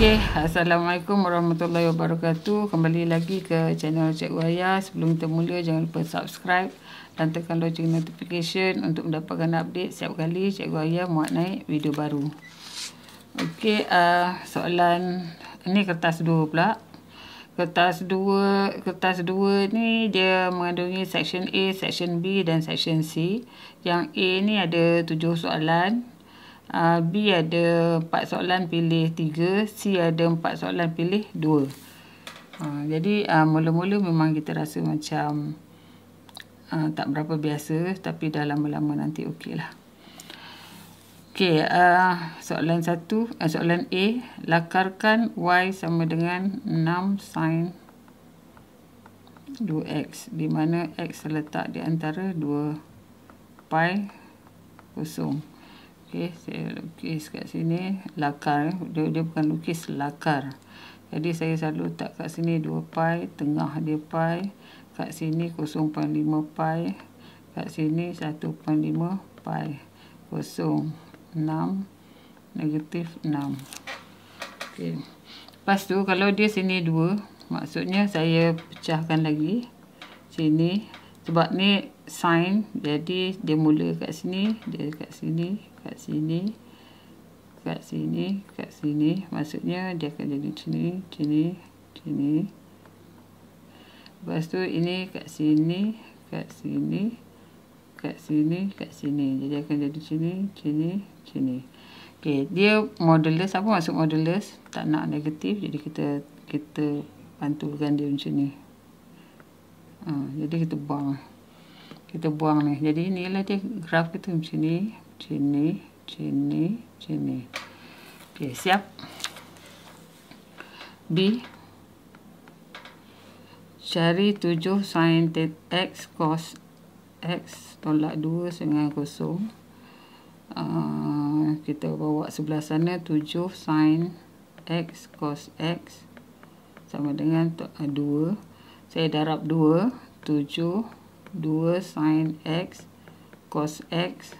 Okey, Assalamualaikum warahmatullahi wabarakatuh. Kembali lagi ke channel Cik Waya. Sebelum kita mula, jangan lupa subscribe dan tekan loceng notification untuk mendapatkan update setiap kali Cik Waya muat naik video baru. Okey, uh, soalan ini kertas 2 pula. Kertas 2, kertas 2 ni dia mengandungi section A, section B dan section C. Yang A ni ada 7 soalan, uh, B ada 4 soalan pilih 3 C ada 4 soalan pilih 2 uh, ah, Jadi ah, mula-mula uh, memang kita rasa macam uh, Tak berapa biasa Tapi dah lama-lama nanti okey lah Okey, uh, soalan satu, uh, soalan A, lakarkan Y sama dengan 6 sin 2X. Di mana X terletak di antara 2 pi kosong. Okey, saya lukis kat sini lakar. Eh. Dia, dia bukan lukis lakar. Jadi saya selalu letak kat sini 2 pi, tengah dia pi, kat sini 0.5 pi, kat sini 1.5 pi. 0.6 negatif 6. Okey. Lepas tu kalau dia sini 2, maksudnya saya pecahkan lagi sini sebab ni sin jadi dia mula kat sini dia kat sini kat sini kat sini kat sini maksudnya dia akan jadi sini sini sini lepas tu ini kat sini kat sini kat sini kat sini jadi akan jadi sini sini sini Okay, dia modulus apa maksud modulus tak nak negatif jadi kita kita pantulkan dia macam ni ha, jadi kita buang kita buang ni jadi inilah dia graf kita macam ni Ginny, Ginny, Ginny. Okay, siap. B. Cari 7 sin x cos x tolak 2 dengan kosong. Uh, kita bawa sebelah sana 7 sin x cos x sama dengan 2. Ah, Saya darab 2. 7, 2 sin x cos x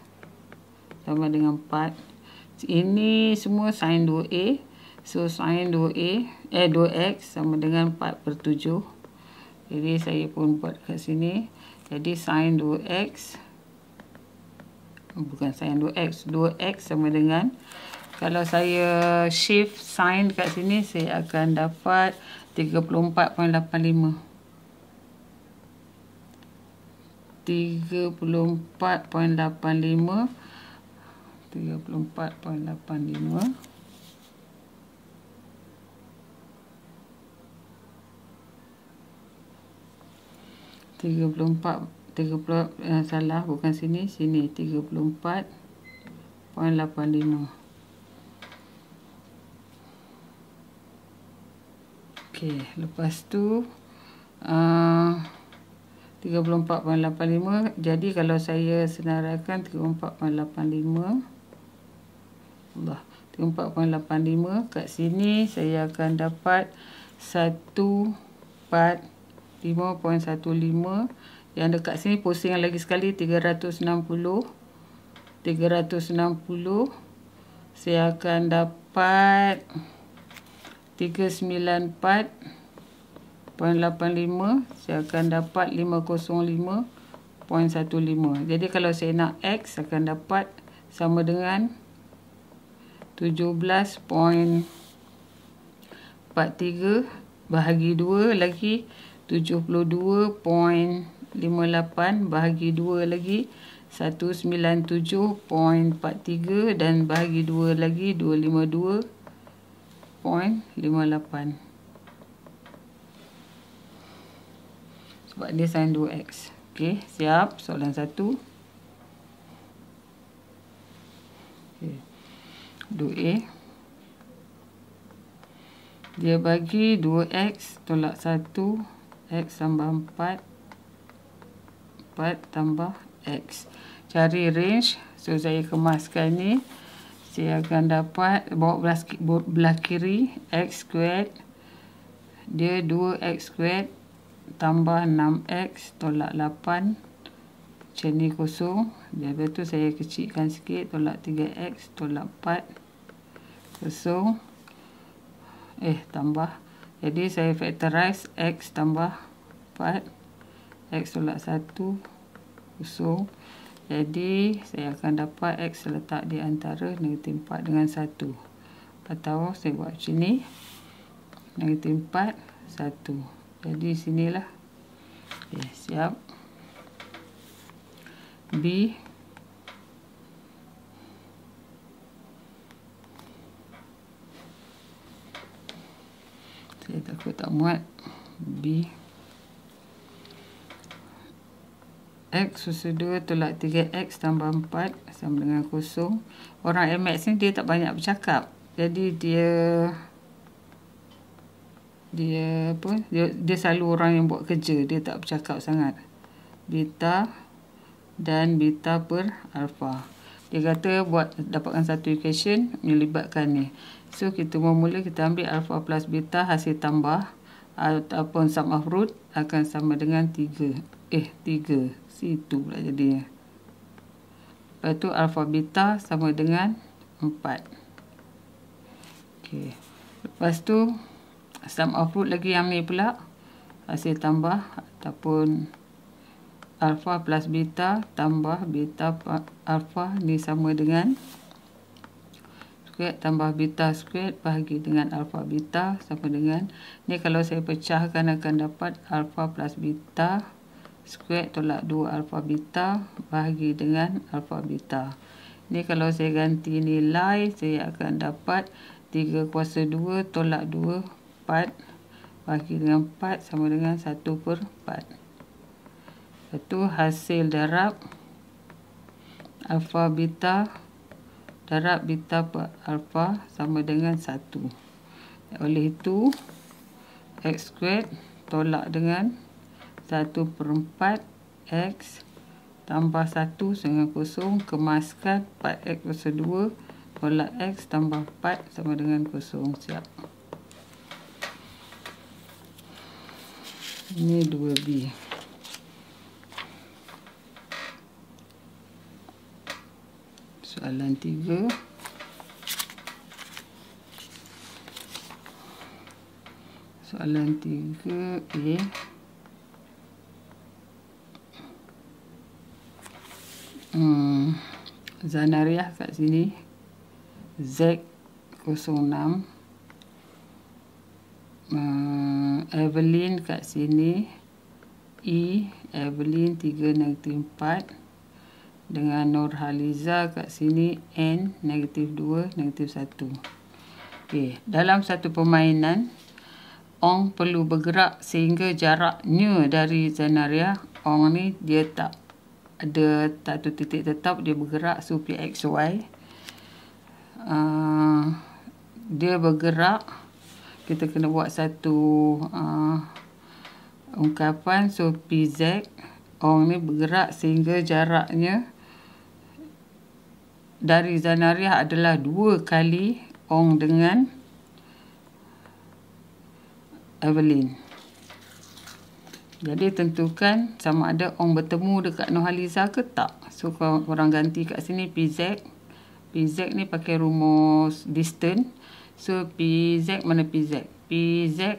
sama dengan 4. Ini semua sin 2A. So sin 2A, eh 2X sama dengan 4 per 7. Jadi saya pun buat kat sini. Jadi sin 2X, bukan sin 2X, 2X sama dengan, kalau saya shift sin kat sini, saya akan dapat 34.85. Tiga puluh empat poin lima. 34.80 eh, salah bukan sini sini 34.85 Okay. lepas tu eh, uh, 34.85 jadi kalau saya senaraikan 34.85 Allah 4.85 kat sini saya akan dapat 145.15 yang dekat sini pusing lagi sekali 360 360 saya akan dapat 394.85 saya akan dapat 505.15 jadi kalau saya nak X akan dapat sama dengan 17.43 bahagi 2 lagi 72.58 bahagi 2 lagi 197.43 dan bahagi 2 lagi 252.58 sebab dia sign 2x. Okey, siap. Soalan 1. 2A Dia bagi 2X tolak 1 X tambah 4 4 tambah X Cari range So saya kemaskan ni Saya akan dapat Bawa belah, kiri X squared Dia 2X squared Tambah 6X tolak 8 macam ni kosong. Lepas tu saya kecilkan sikit. Tolak 3X. Tolak So Eh tambah Jadi saya factorize X tambah 4 X tolak 1 Kosong Jadi saya akan dapat X letak di antara negatif 4 dengan 1 Atau saya buat macam ni Negatif 4 1 Jadi sinilah Okay, eh, siap B Saya takut tak muat B X susu 2 tolak 3 X tambah 4 sama dengan kosong orang MX ni dia tak banyak bercakap jadi dia dia apa dia, dia selalu orang yang buat kerja dia tak bercakap sangat beta dan beta per alpha dia kata buat dapatkan satu equation melibatkan ni So kita bermula kita ambil alpha plus beta hasil tambah ataupun sum of root akan sama dengan 3. Eh 3. Situ pula jadinya. Lepas tu alpha beta sama dengan 4. Okey. Lepas tu sum of root lagi yang ni pula hasil tambah ataupun alpha plus beta tambah beta alpha ni sama dengan squared tambah beta squared bahagi dengan alpha beta sama dengan ni kalau saya pecahkan akan dapat alpha plus beta squared tolak 2 alpha beta bahagi dengan alpha beta. Ni kalau saya ganti nilai saya akan dapat 3 kuasa 2 tolak 2 pat bahagi dengan 4 sama dengan 1 per 4. Itu hasil darab alpha beta darab beta per Alpha sama dengan 1. Oleh itu, x squared tolak dengan 1 per 4 x tambah 1 sehingga kosong kemaskan 4x kosong 2 tolak x tambah 4 sama dengan kosong. Siap. Ini 2 Ini 2B. ralenti vă. Soalan tiga A. Hmm. Zanariah kat sini. Z06. Hmm. Evelyn kat sini. I e, Evelyn 3 negatif 4 dengan Nur Haliza kat sini N negatif 2, negatif 1. Okey, dalam satu permainan, Ong perlu bergerak sehingga jaraknya dari Zanaria, Ong ni dia tak ada satu titik tetap, dia bergerak so PXY. Uh, ah, dia bergerak, kita kena buat satu uh, ungkapan, so PZ, Ong ni bergerak sehingga jaraknya, dari Zanariah adalah dua kali Ong dengan Evelyn. Jadi tentukan sama ada Ong bertemu dekat Nohaliza ke tak. So orang ganti kat sini PZ. PZ ni pakai rumus distance. So PZ mana PZ? PZ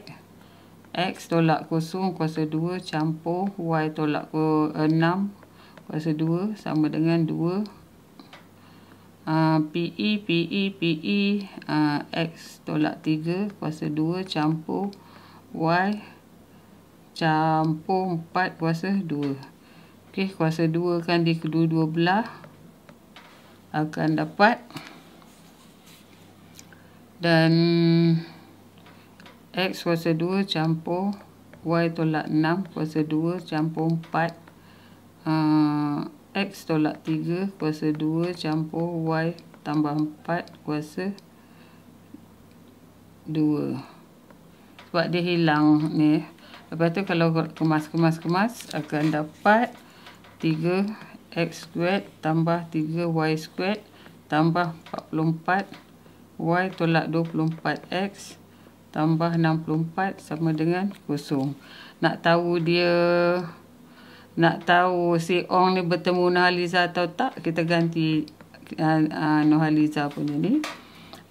X tolak kosong kuasa 2 campur Y tolak ke 6 kuasa 2 sama dengan 2 Ah, PE, PE, PE, ah, X tolak 3 kuasa 2 campur Y campur 4 kuasa 2. Okey, kuasa 2 kan di kedua-dua belah akan dapat dan X kuasa 2 campur Y tolak 6 kuasa 2 campur 4 aa uh, X tolak 3 kuasa 2 campur Y tambah 4 kuasa 2. Sebab dia hilang ni. Lepas tu kalau kemas-kemas-kemas akan dapat 3 X squared tambah 3 Y squared tambah 44 Y tolak 24 X tambah 64 sama dengan kosong. Nak tahu dia nak tahu si orang ni bertemu Nohaliza atau tak, kita ganti uh, ah, uh, ah, Nohaliza punya ni.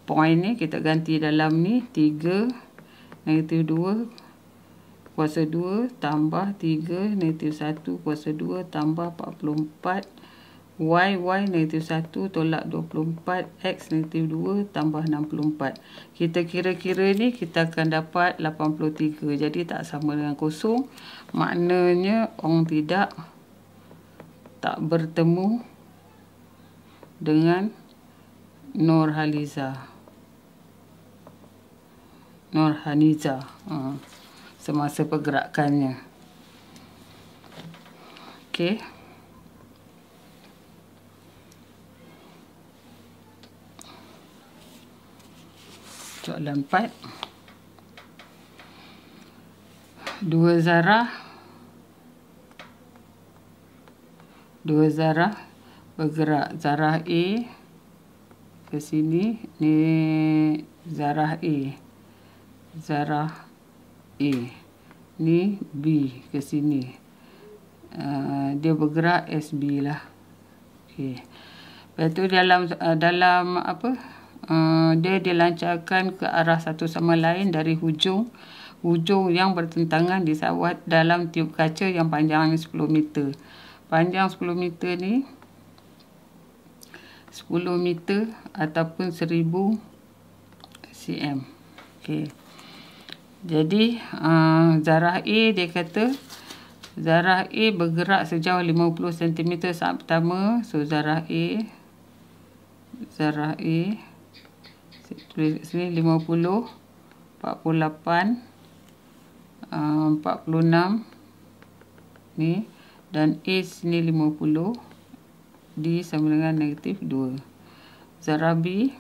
Point ni kita ganti dalam ni 3 negatif 2 kuasa 2 tambah 3 negatif 1 kuasa 2 tambah 44 Y, Y negatif 1 tolak 24. X negatif 2 tambah 64. Kita kira-kira ni kita akan dapat 83. Jadi tak sama dengan kosong maknanya orang tidak tak bertemu dengan Nur Haliza Nur Haniza hmm. Ha, semasa pergerakannya okey coklat 4 dua zarah dua zarah bergerak zarah A ke sini ni zarah A zarah A ni B ke sini uh, dia bergerak SB lah okey lepas tu dalam uh, dalam apa uh, dia dilancarkan ke arah satu sama lain dari hujung uh, hujung yang bertentangan disawat dalam tiup kaca yang panjangnya 10 meter. Panjang 10 meter ni 10 meter ataupun 1000 cm. Okey. Jadi uh, zarah A dia kata zarah A bergerak sejauh 50 cm saat pertama. So zarah A zarah A tulis sini 50 48 46 ni dan A sini 50 D sama dengan negatif 2 Zarabi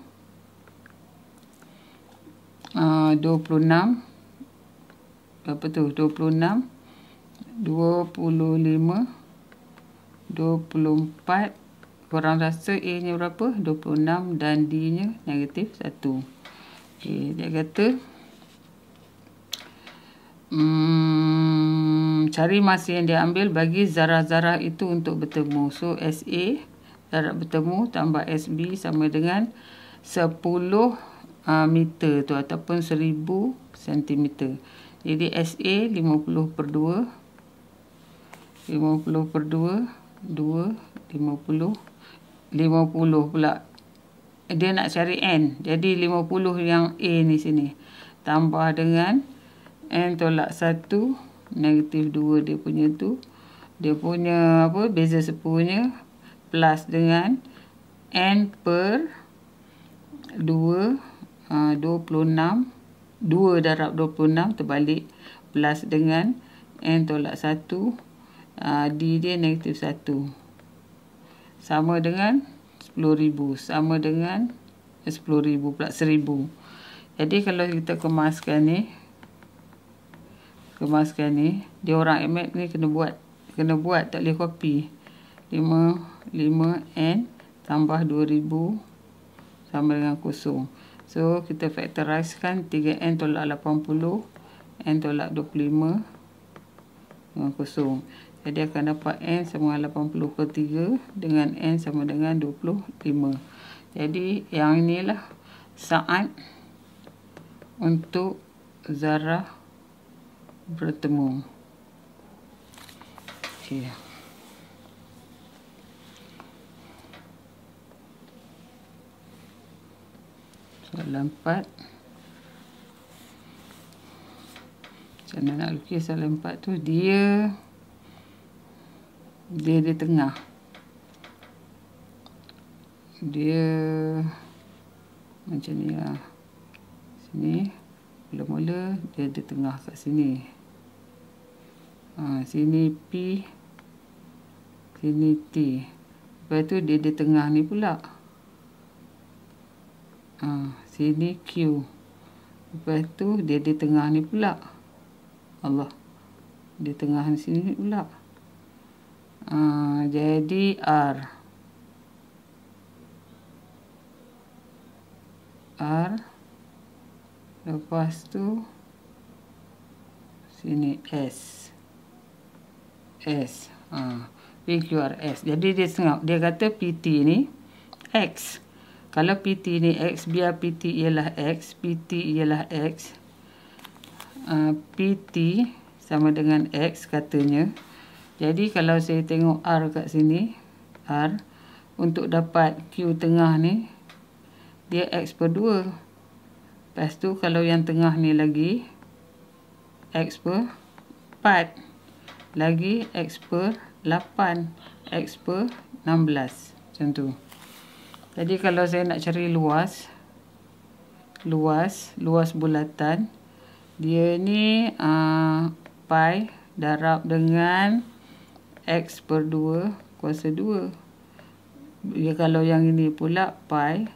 uh, 26 berapa tu 26 25 24 korang rasa A nya berapa 26 dan D nya negatif 1 ok dia kata Hmm, cari masa yang dia ambil bagi zarah-zarah itu untuk bertemu. So, SA, jarak bertemu tambah SB sama dengan 10 uh, meter tu ataupun 1000 cm. Jadi, SA 50 per 2. 50 per 2, 2, 50. 50 pula. Dia nak cari N. Jadi, 50 yang A ni sini. Tambah dengan N tolak 1 Negatif 2 dia punya tu Dia punya apa Beza sepunya Plus dengan N per 2 uh, 26 2 darab 26 terbalik Plus dengan N tolak 1 uh, ah, D dia negatif 1 Sama dengan ribu Sama dengan ribu pula 1,000 Jadi kalau kita kemaskan ni kemaskan ni dia orang MAP ni kena buat kena buat tak boleh copy 5 5N tambah 2000 sama dengan kosong so kita factorizekan 3N tolak 80 N tolak 25 dengan kosong jadi akan dapat N sama dengan 80 ke 3 dengan N sama dengan 25 jadi yang inilah saat untuk zarah bertemu. Okey. Soalan 4. Macam mana nak lukis soalan 4 tu? Dia... Dia di tengah. Dia... Macam ni lah. Sini. Mula-mula dia di tengah kat Sini ha, sini P sini T lepas tu dia di tengah ni pula ha, sini Q lepas tu dia di tengah ni pula Allah di tengah ni sini pula ha, jadi R R lepas tu sini S S. Ha. P keluar S. Jadi dia tengok. Dia kata PT ni X. Kalau PT ni X, biar PT ialah X. PT ialah X. Uh, ha, PT sama dengan X katanya. Jadi kalau saya tengok R kat sini. R. Untuk dapat Q tengah ni. Dia X per 2. Lepas tu kalau yang tengah ni lagi. X per 4. 4 lagi X per 8 X per 16 macam tu jadi kalau saya nak cari luas luas luas bulatan dia ni uh, pi darab dengan X per 2 kuasa 2 dia ya, kalau yang ini pula pi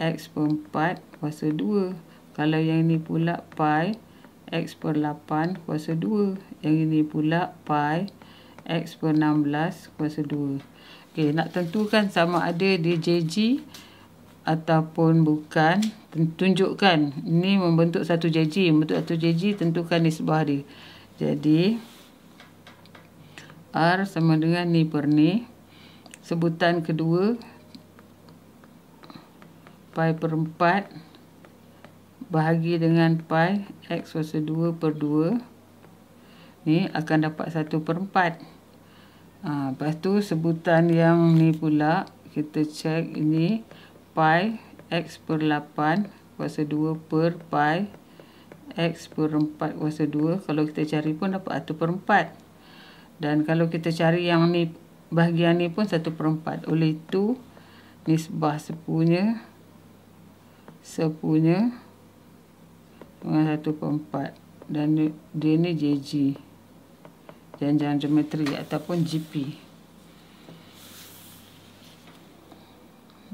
X per 4 kuasa 2 kalau yang ini pula pi X per 8 kuasa yang ini pula pi x per 16 kuasa 2. Okey, nak tentukan sama ada dia JG ataupun bukan. Tunjukkan ini membentuk satu JG. Membentuk satu JG tentukan di sebelah dia. Jadi R sama dengan ni per ni. Sebutan kedua pi per 4 bahagi dengan pi x kuasa 2 per 2 ni akan dapat satu perempat. Ha, lepas tu sebutan yang ni pula kita cek ini pi x per 8 kuasa 2 per pi x per 4 kuasa 2 kalau kita cari pun dapat 1 per 4 dan kalau kita cari yang ni bahagian ni pun 1 per 4 oleh itu nisbah sepunya sepunya dengan 1 per 4 dan dia, dia ni JG janjang geometri ataupun GP.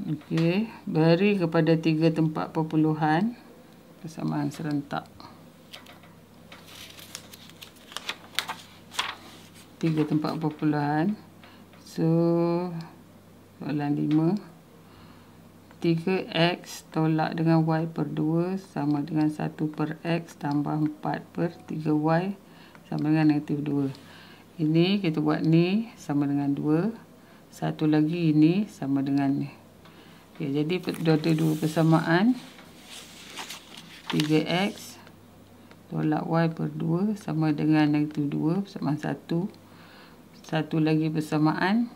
Okey, beri kepada tiga tempat perpuluhan persamaan serentak. Tiga tempat perpuluhan. So, soalan lima. Tiga X tolak dengan Y per dua sama dengan satu per X tambah empat per tiga Y sama dengan negatif dua. Ini kita buat ni sama dengan 2. Satu lagi ini sama dengan ni. Okay, jadi ada dua persamaan. 3X tolak Y per 2 sama dengan negatif 2 persamaan 1. Satu lagi persamaan.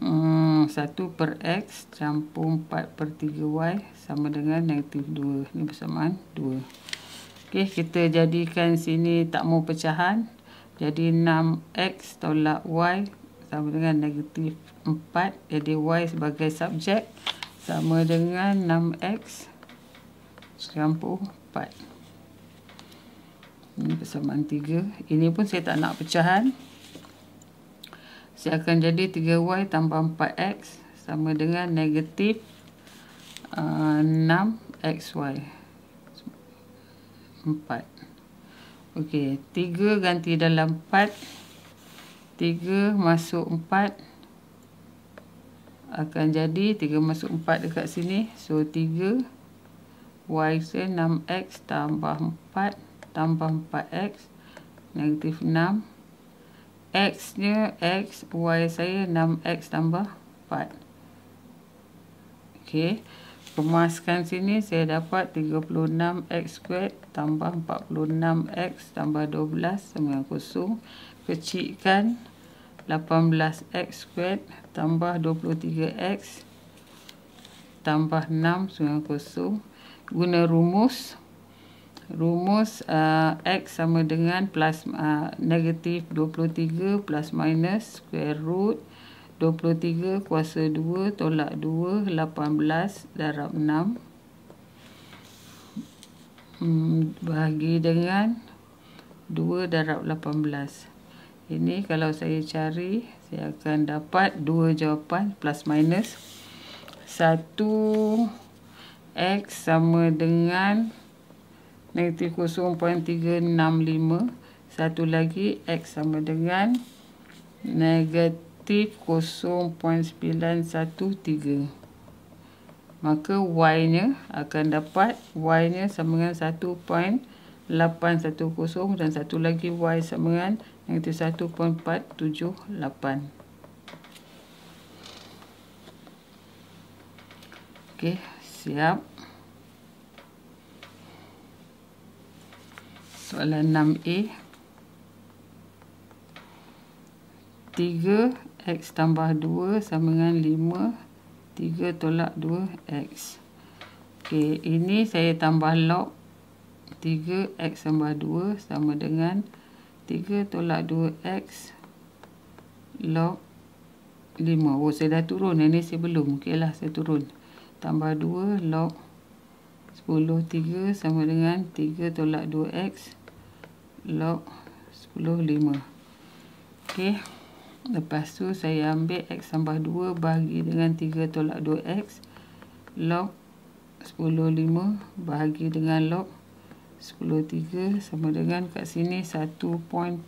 Hmm, 1 per X campur 4 per 3Y sama dengan negatif 2. Ini persamaan 2. Okey, kita jadikan sini tak mau pecahan. Jadi 6x tolak y sama dengan negatif 4. Jadi y sebagai subjek sama dengan 6x sekampung 4. Ini persamaan 3. Ini pun saya tak nak pecahan. Saya akan jadi 3y tambah 4x sama dengan negatif uh, 6xy. 4. Okey, 3 ganti dalam 4. 3 masuk 4 akan jadi 3 masuk 4 dekat sini. So 3 y ke 6x tambah 4 tambah 4x negatif 6 x nya x y saya 6x tambah 4 Okay kemaskan sini saya dapat 36x squared tambah 46x tambah 12 sama dengan kosong kecikkan 18x squared tambah 23x tambah 6 sama dengan kosong guna rumus rumus uh, x sama dengan plus uh, negatif 23 plus minus square root 23 kuasa 2 tolak 2 18 darab 6 hmm, bahagi dengan 2 darab 18 ini kalau saya cari saya akan dapat 2 jawapan plus minus 1 x sama dengan negatif 0.365 satu lagi x sama dengan negatif negatif 0.913 maka y nya akan dapat y nya sama dengan 1.810 dan satu lagi y sama dengan negatif 1.478 ok siap soalan 6A 3 X tambah 2 sama dengan 5 3 tolak 2 X ok ini saya tambah log 3 X tambah 2 sama dengan 3 tolak 2 X log 5 oh saya dah turun yang ni saya belum ok lah saya turun tambah 2 log 10 3 sama dengan 3 tolak 2 X log 10 5 ok Lepas tu saya ambil X tambah 2 bahagi dengan 3 tolak 2X log 10 5 bahagi dengan log 10 3 sama dengan kat sini 1.4651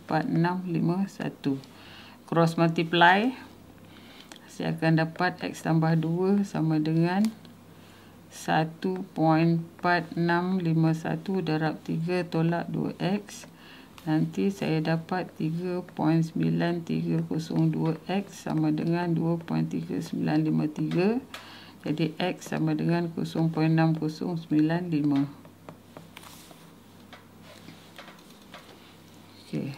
cross multiply saya akan dapat X tambah 2 sama dengan 1.4651 darab 3 tolak 2X 1.4651 Nanti saya dapat 3.9302X sama dengan 2.3953. Jadi X sama dengan 0.6095. Okay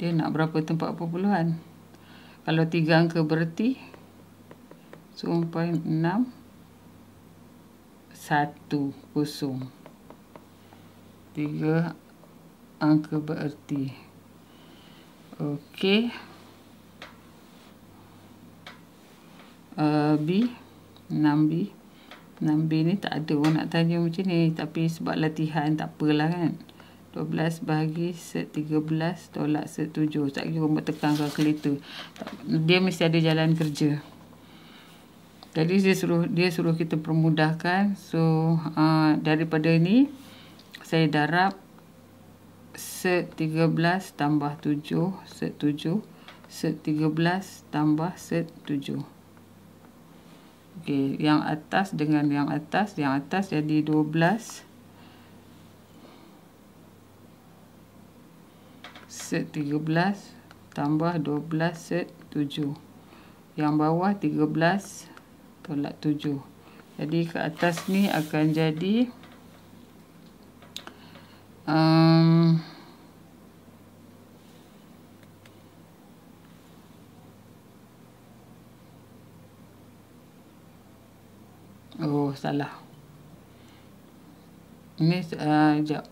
Dia nak berapa tempat perpuluhan? Kalau tiga angka berarti 0.6 angka bererti. Okey. Eh, B. 6B. 6B ni tak ada orang nak tanya macam ni. Tapi sebab latihan tak apalah kan. 12 bahagi set 13 tolak set 7. Tak kira orang tekan kalkulator. Dia mesti ada jalan kerja. Jadi dia suruh dia suruh kita permudahkan. So uh, daripada ni saya darab set 13 tambah 7 set 7 set 13 tambah set 7 ok yang atas dengan yang atas yang atas jadi 12 set 13 tambah 12 set 7 yang bawah 13 tolak 7 jadi ke atas ni akan jadi 13 Um, oh, salah. Ini uh, sekejap.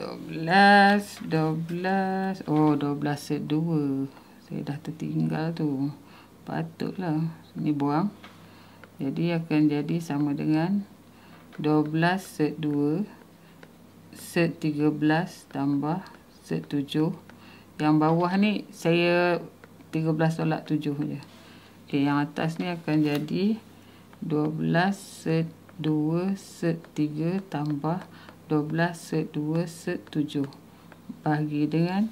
Uh, 12, 12. Oh, 12 set 2. Saya dah tertinggal tu. Patutlah. Ini buang. Jadi, akan jadi sama dengan 12 set 2 set 13 tambah set 7 yang bawah ni saya 13 tolak 7 je okay, yang atas ni akan jadi 12 set 2 set 3 tambah 12 set 2 set 7 bagi dengan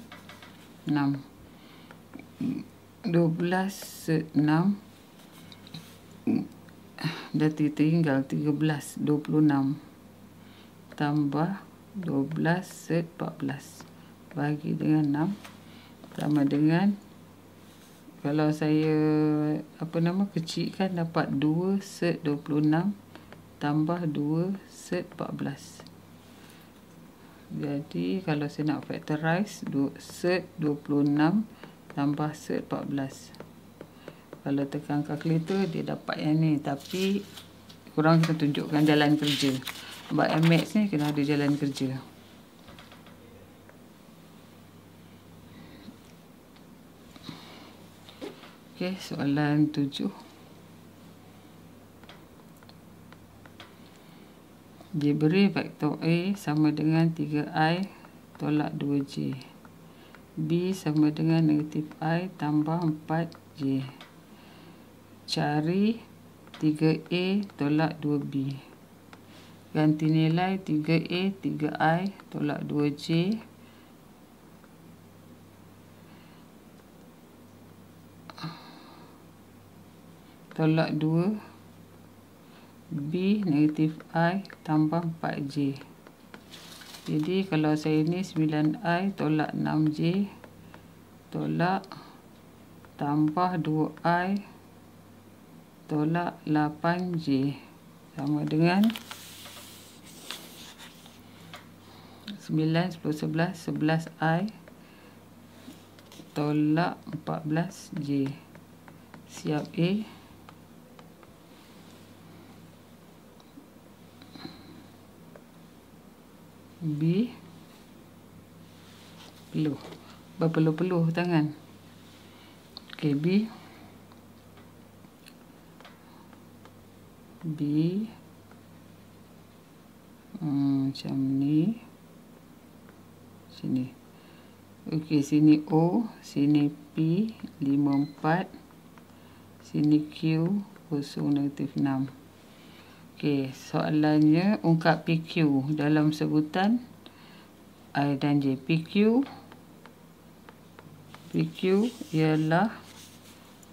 6 12 set 6 dah tinggal 13 26 tambah 12 set 14 bagi dengan 6 sama dengan kalau saya apa nama kecil kan dapat 2 set 26 tambah 2 set 14 jadi kalau saya nak factorize set 26 tambah set 14 kalau tekan kalkulator dia dapat yang ni tapi kurang kita tunjukkan jalan kerja sebab MX ni kena ada jalan kerja lah. Okay, soalan tujuh. Diberi vektor A sama dengan 3I tolak 2J. B sama dengan negatif I tambah 4J. Cari 3A tolak 2B ganti nilai 3A, 3I tolak 2J tolak 2 B negatif I tambah 4J jadi kalau saya ni 9I tolak 6J tolak tambah 2I tolak 8J sama dengan 9, 10, 11 11 I Tolak 14 J Siap A B Peluh Berpeluh-peluh tangan Okay B B hmm, Macam ni sini. Okey, sini O, sini P, 54, sini Q, kosong negatif 6. Okey, soalannya ungkap PQ dalam sebutan I dan J. PQ, PQ ialah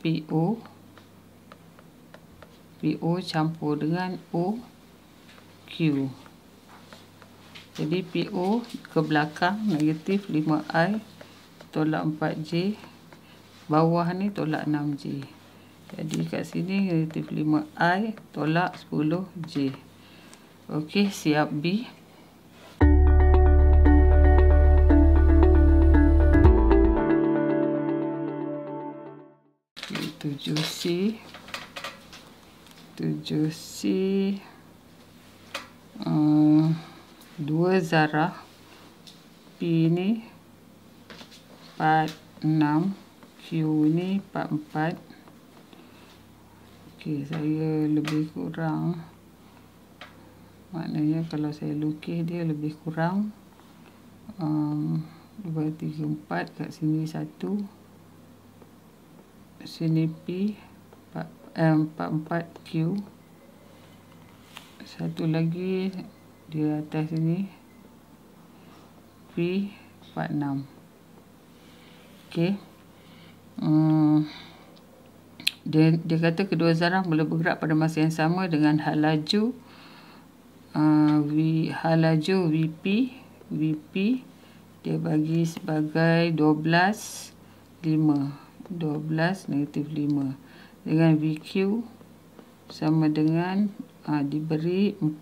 PO, PO campur dengan O, Q. Jadi PO ke belakang negatif 5I tolak 4J. Bawah ni tolak 6J. Jadi kat sini negatif 5I tolak 10J. Okey siap B. Tujuh C. Tujuh C. Hmm dua zarah P ni 46 Q ni 44 Okay saya lebih kurang maknanya kalau saya lukis dia lebih kurang um, 2, 3, 4 kat sini 1 sini P 44 eh, Q satu lagi dia atas sini V 46 ok hmm. dia, dia kata kedua zarah boleh bergerak pada masa yang sama dengan hal laju uh, V hal laju VP VP dia bagi sebagai 12 5 12 negatif 5 dengan VQ sama dengan uh, diberi 4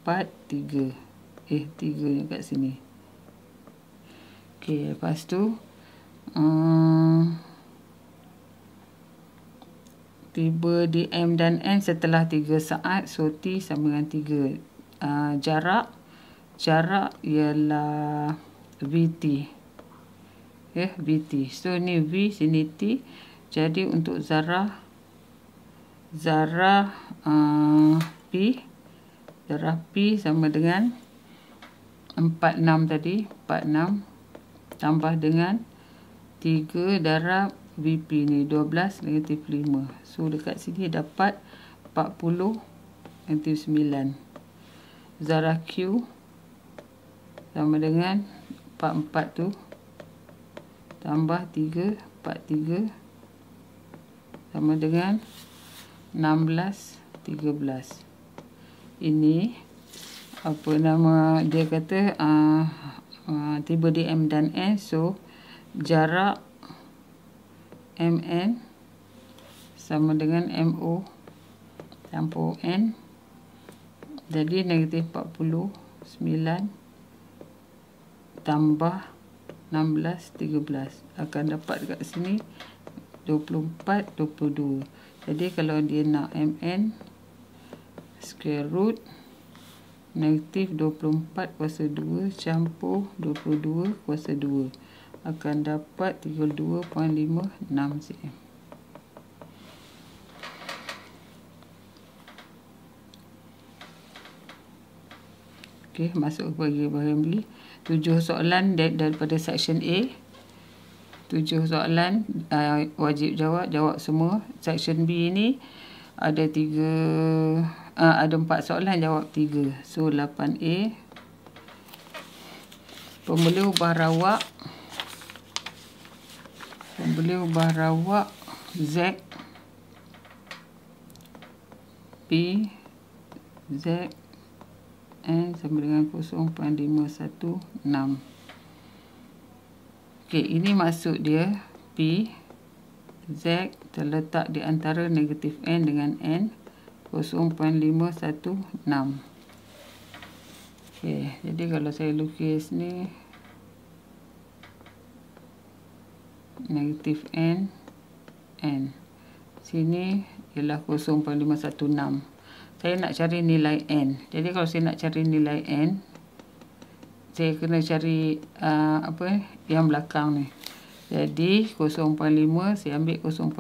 3 Eh, tiga ni kat sini. Okey, lepas tu um, tiba di M dan N setelah tiga saat, so T sama dengan tiga Uh, jarak jarak ialah VT. Eh, VT. So ni V sini T. Jadi untuk zarah zarah uh, P zarah P sama dengan Empat enam tadi empat enam tambah dengan tiga darab VP ni belas negatif lima. so dekat sini dapat empat puluh negatif sembilan. Zara Q sama dengan empat empat tu tambah tiga empat tiga sama dengan enam belas tiga belas. ini apa nama dia kata uh, uh, tiba di M dan N so jarak MN sama dengan MO campur N jadi negatif 49 tambah 16 13 akan dapat dekat sini 24 22 jadi kalau dia nak MN square root negatif 24 kuasa 2 campur 22 kuasa 2 akan dapat 32.56 cm ok masuk bagi bahagian B 7 soalan daripada section A 7 soalan uh, wajib jawab jawab semua section B ni ada 3 uh, ada empat soalan jawab tiga. So 8A pembeli ubah rawak pembeli ubah rawak Z P Z N sama dengan 0.516 Okey, ini maksud dia P Z terletak di antara negatif N dengan N Okay, jadi kalau saya lukis ni negatif N N sini ialah 0.516 saya nak cari nilai N jadi kalau saya nak cari nilai N saya kena cari uh, apa yang belakang ni jadi 0.5 saya ambil 0.5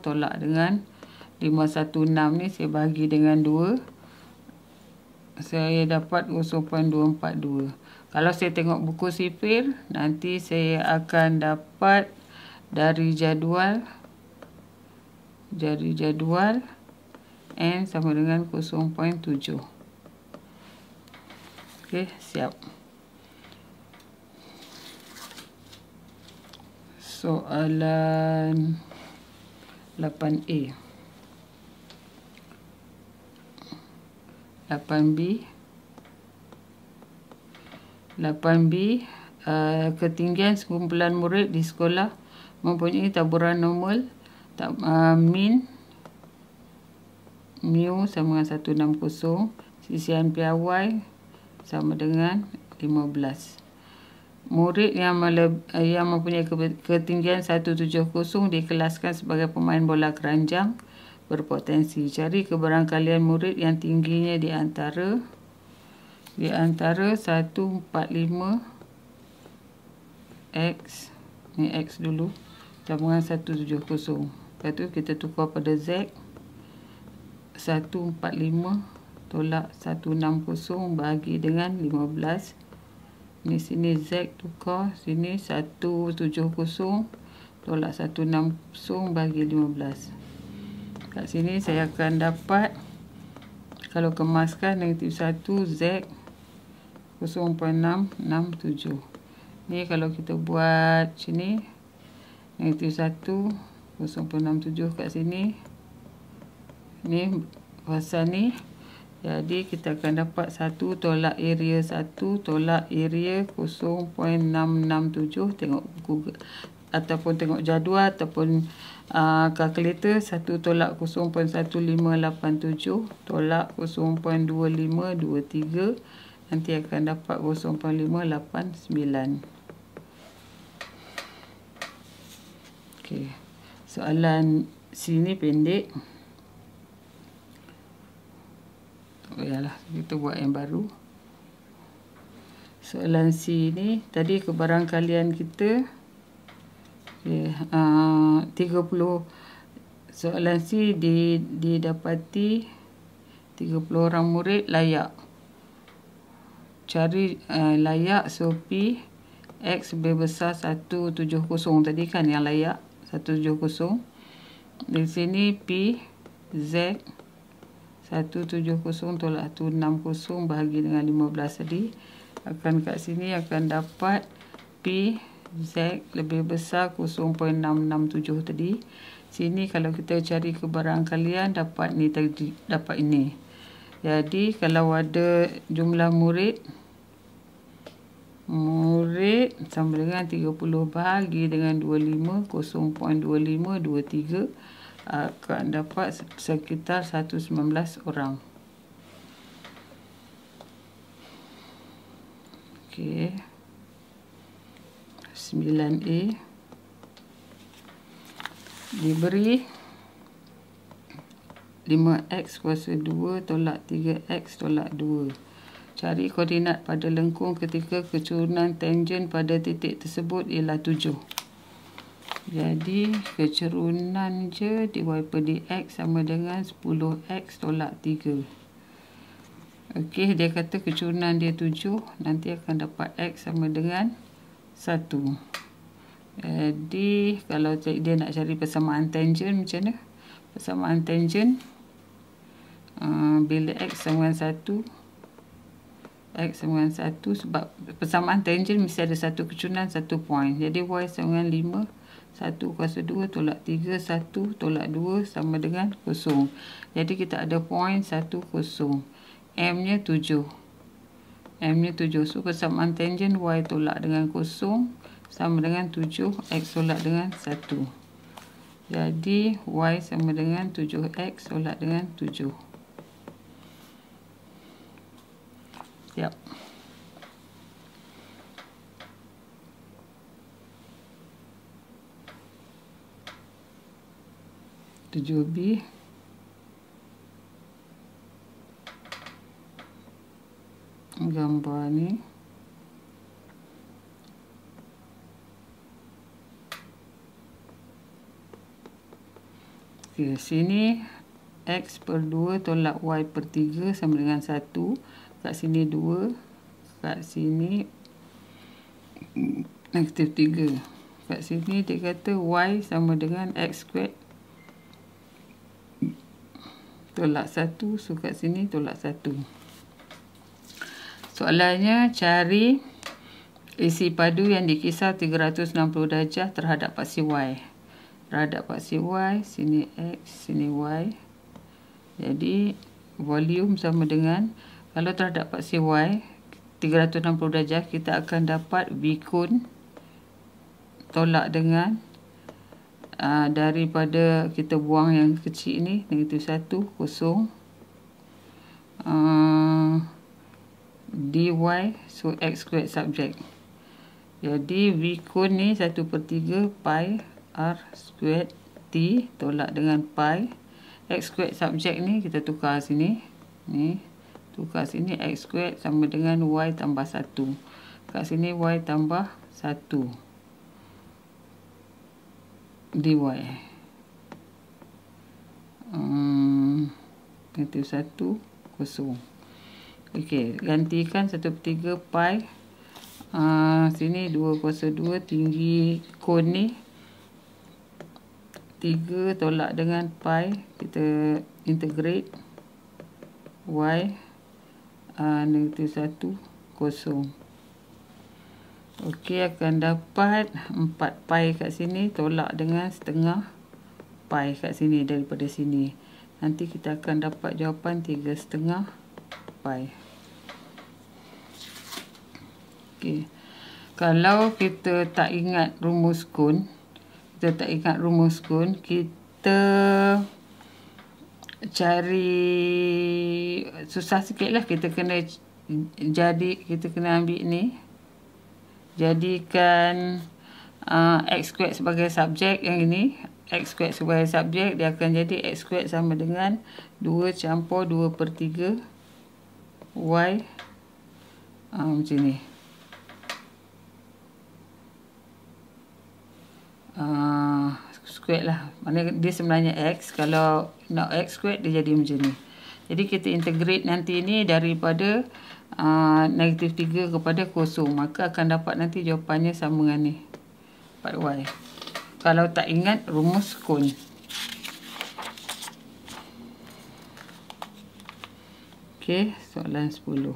tolak dengan 0.5 516 ni saya bagi dengan 2 saya dapat 0.242 kalau saya tengok buku sipil nanti saya akan dapat dari jadual dari jadual N sama dengan 0.7 ok siap soalan 8A 8B 8B uh, ketinggian sekumpulan murid di sekolah mempunyai taburan normal tak, uh, min mu sama dengan 160 sisian piawai sama dengan 15 murid yang, yang mempunyai ketinggian 170 dikelaskan sebagai pemain bola keranjang berpotensi. Cari keberangkalian murid yang tingginya di antara di antara 145 X ni X dulu cabangan 170 lepas tu kita tukar pada Z 145 tolak 160 bagi dengan 15 ni sini Z tukar sini 170 tolak 160 bagi 15 kat sini saya akan dapat kalau kemaskan negatif 1 Z 0.667 ni kalau kita buat sini negatif 1 0.67 kat sini ni pasal ni jadi kita akan dapat 1 tolak area 1 tolak area 0.667 tengok Google ataupun tengok jadual ataupun kalkulator ah, 1 tolak 0.1587 tolak 0.2523 nanti akan dapat 0.589 Okey. Soalan sini pendek. Oyalah, oh, kita buat yang baru. Soalan sini tadi kebarangkalian kita okay. uh, 30 soalan C di didapati 30 orang murid layak cari uh, layak so P X lebih besar 170 tadi kan yang layak 170 di sini P Z 170 tolak 160 bahagi dengan 15 tadi akan kat sini akan dapat P Z lebih besar 0.667 tadi. Sini kalau kita cari kebarangkalian dapat ni tadi dapat ini. Jadi kalau ada jumlah murid murid sama dengan 30 bahagi dengan 25 0.2523 akan dapat sekitar 119 orang. Okay. 9A diberi 5X kuasa 2 tolak 3X tolak 2 cari koordinat pada lengkung ketika kecerunan tangent pada titik tersebut ialah 7 jadi kecerunan je dy per dx sama dengan 10x tolak 3. Okey dia kata kecerunan dia 7 nanti akan dapat x sama dengan 10 satu jadi kalau dia nak cari persamaan tangent macam mana persamaan tangent um, bila x sama dengan satu x sama dengan satu sebab persamaan tangent mesti ada satu kecunan satu point jadi y sama dengan lima satu kuasa dua tolak tiga satu tolak dua sama dengan kosong jadi kita ada point satu kosong m nya tujuh M nya 7. So persamaan tangent Y tolak dengan kosong sama dengan 7. X tolak dengan 1. Jadi Y sama dengan 7X tolak dengan 7. Yap. Tujuh B. gambar ni ok sini x per 2 tolak y per 3 sama dengan 1 kat sini 2 kat sini negatif 3 kat sini dia kata y sama dengan x squared tolak 1 so kat sini tolak 1 Soalannya cari isi padu yang dikisar 360 darjah terhadap paksi Y. Terhadap paksi Y, sini X, sini Y. Jadi, volume sama dengan kalau terhadap paksi Y, 360 darjah kita akan dapat V kun tolak dengan uh, daripada kita buang yang kecil ni, negatif 1, kosong. Uh, dy so x squared subject jadi ya, v cone ni 1 per 3 pi r squared t tolak dengan pi x squared subject ni kita tukar sini ni tukar sini x squared sama dengan y tambah 1 kat sini y tambah 1 dy hmm, negatif 1 kosong Okey, gantikan 1 per 3 pi. Uh, sini 2 kuasa 2 tinggi kon ni. 3 tolak dengan pi. Kita integrate. Y. Uh, negatif 1 kosong. Okey, akan dapat 4 pi kat sini. Tolak dengan setengah pi kat sini daripada sini. Nanti kita akan dapat jawapan 3 setengah pi. Okey. Kalau kita tak ingat rumus kun, kita tak ingat rumus kun, kita cari susah lah kita kena jadi kita kena ambil ni. Jadikan uh, x squared sebagai subjek yang ini x squared sebagai subjek dia akan jadi x squared sama dengan 2 campur 2 per 3 y uh, macam ni uh, ah, squared lah. Mana dia sebenarnya x. Kalau nak x square dia jadi macam ni. Jadi kita integrate nanti ni daripada ah, negatif uh, 3 kepada kosong. Maka akan dapat nanti jawapannya sama dengan ni. 4y. Kalau tak ingat rumus cone. Okay, soalan 10.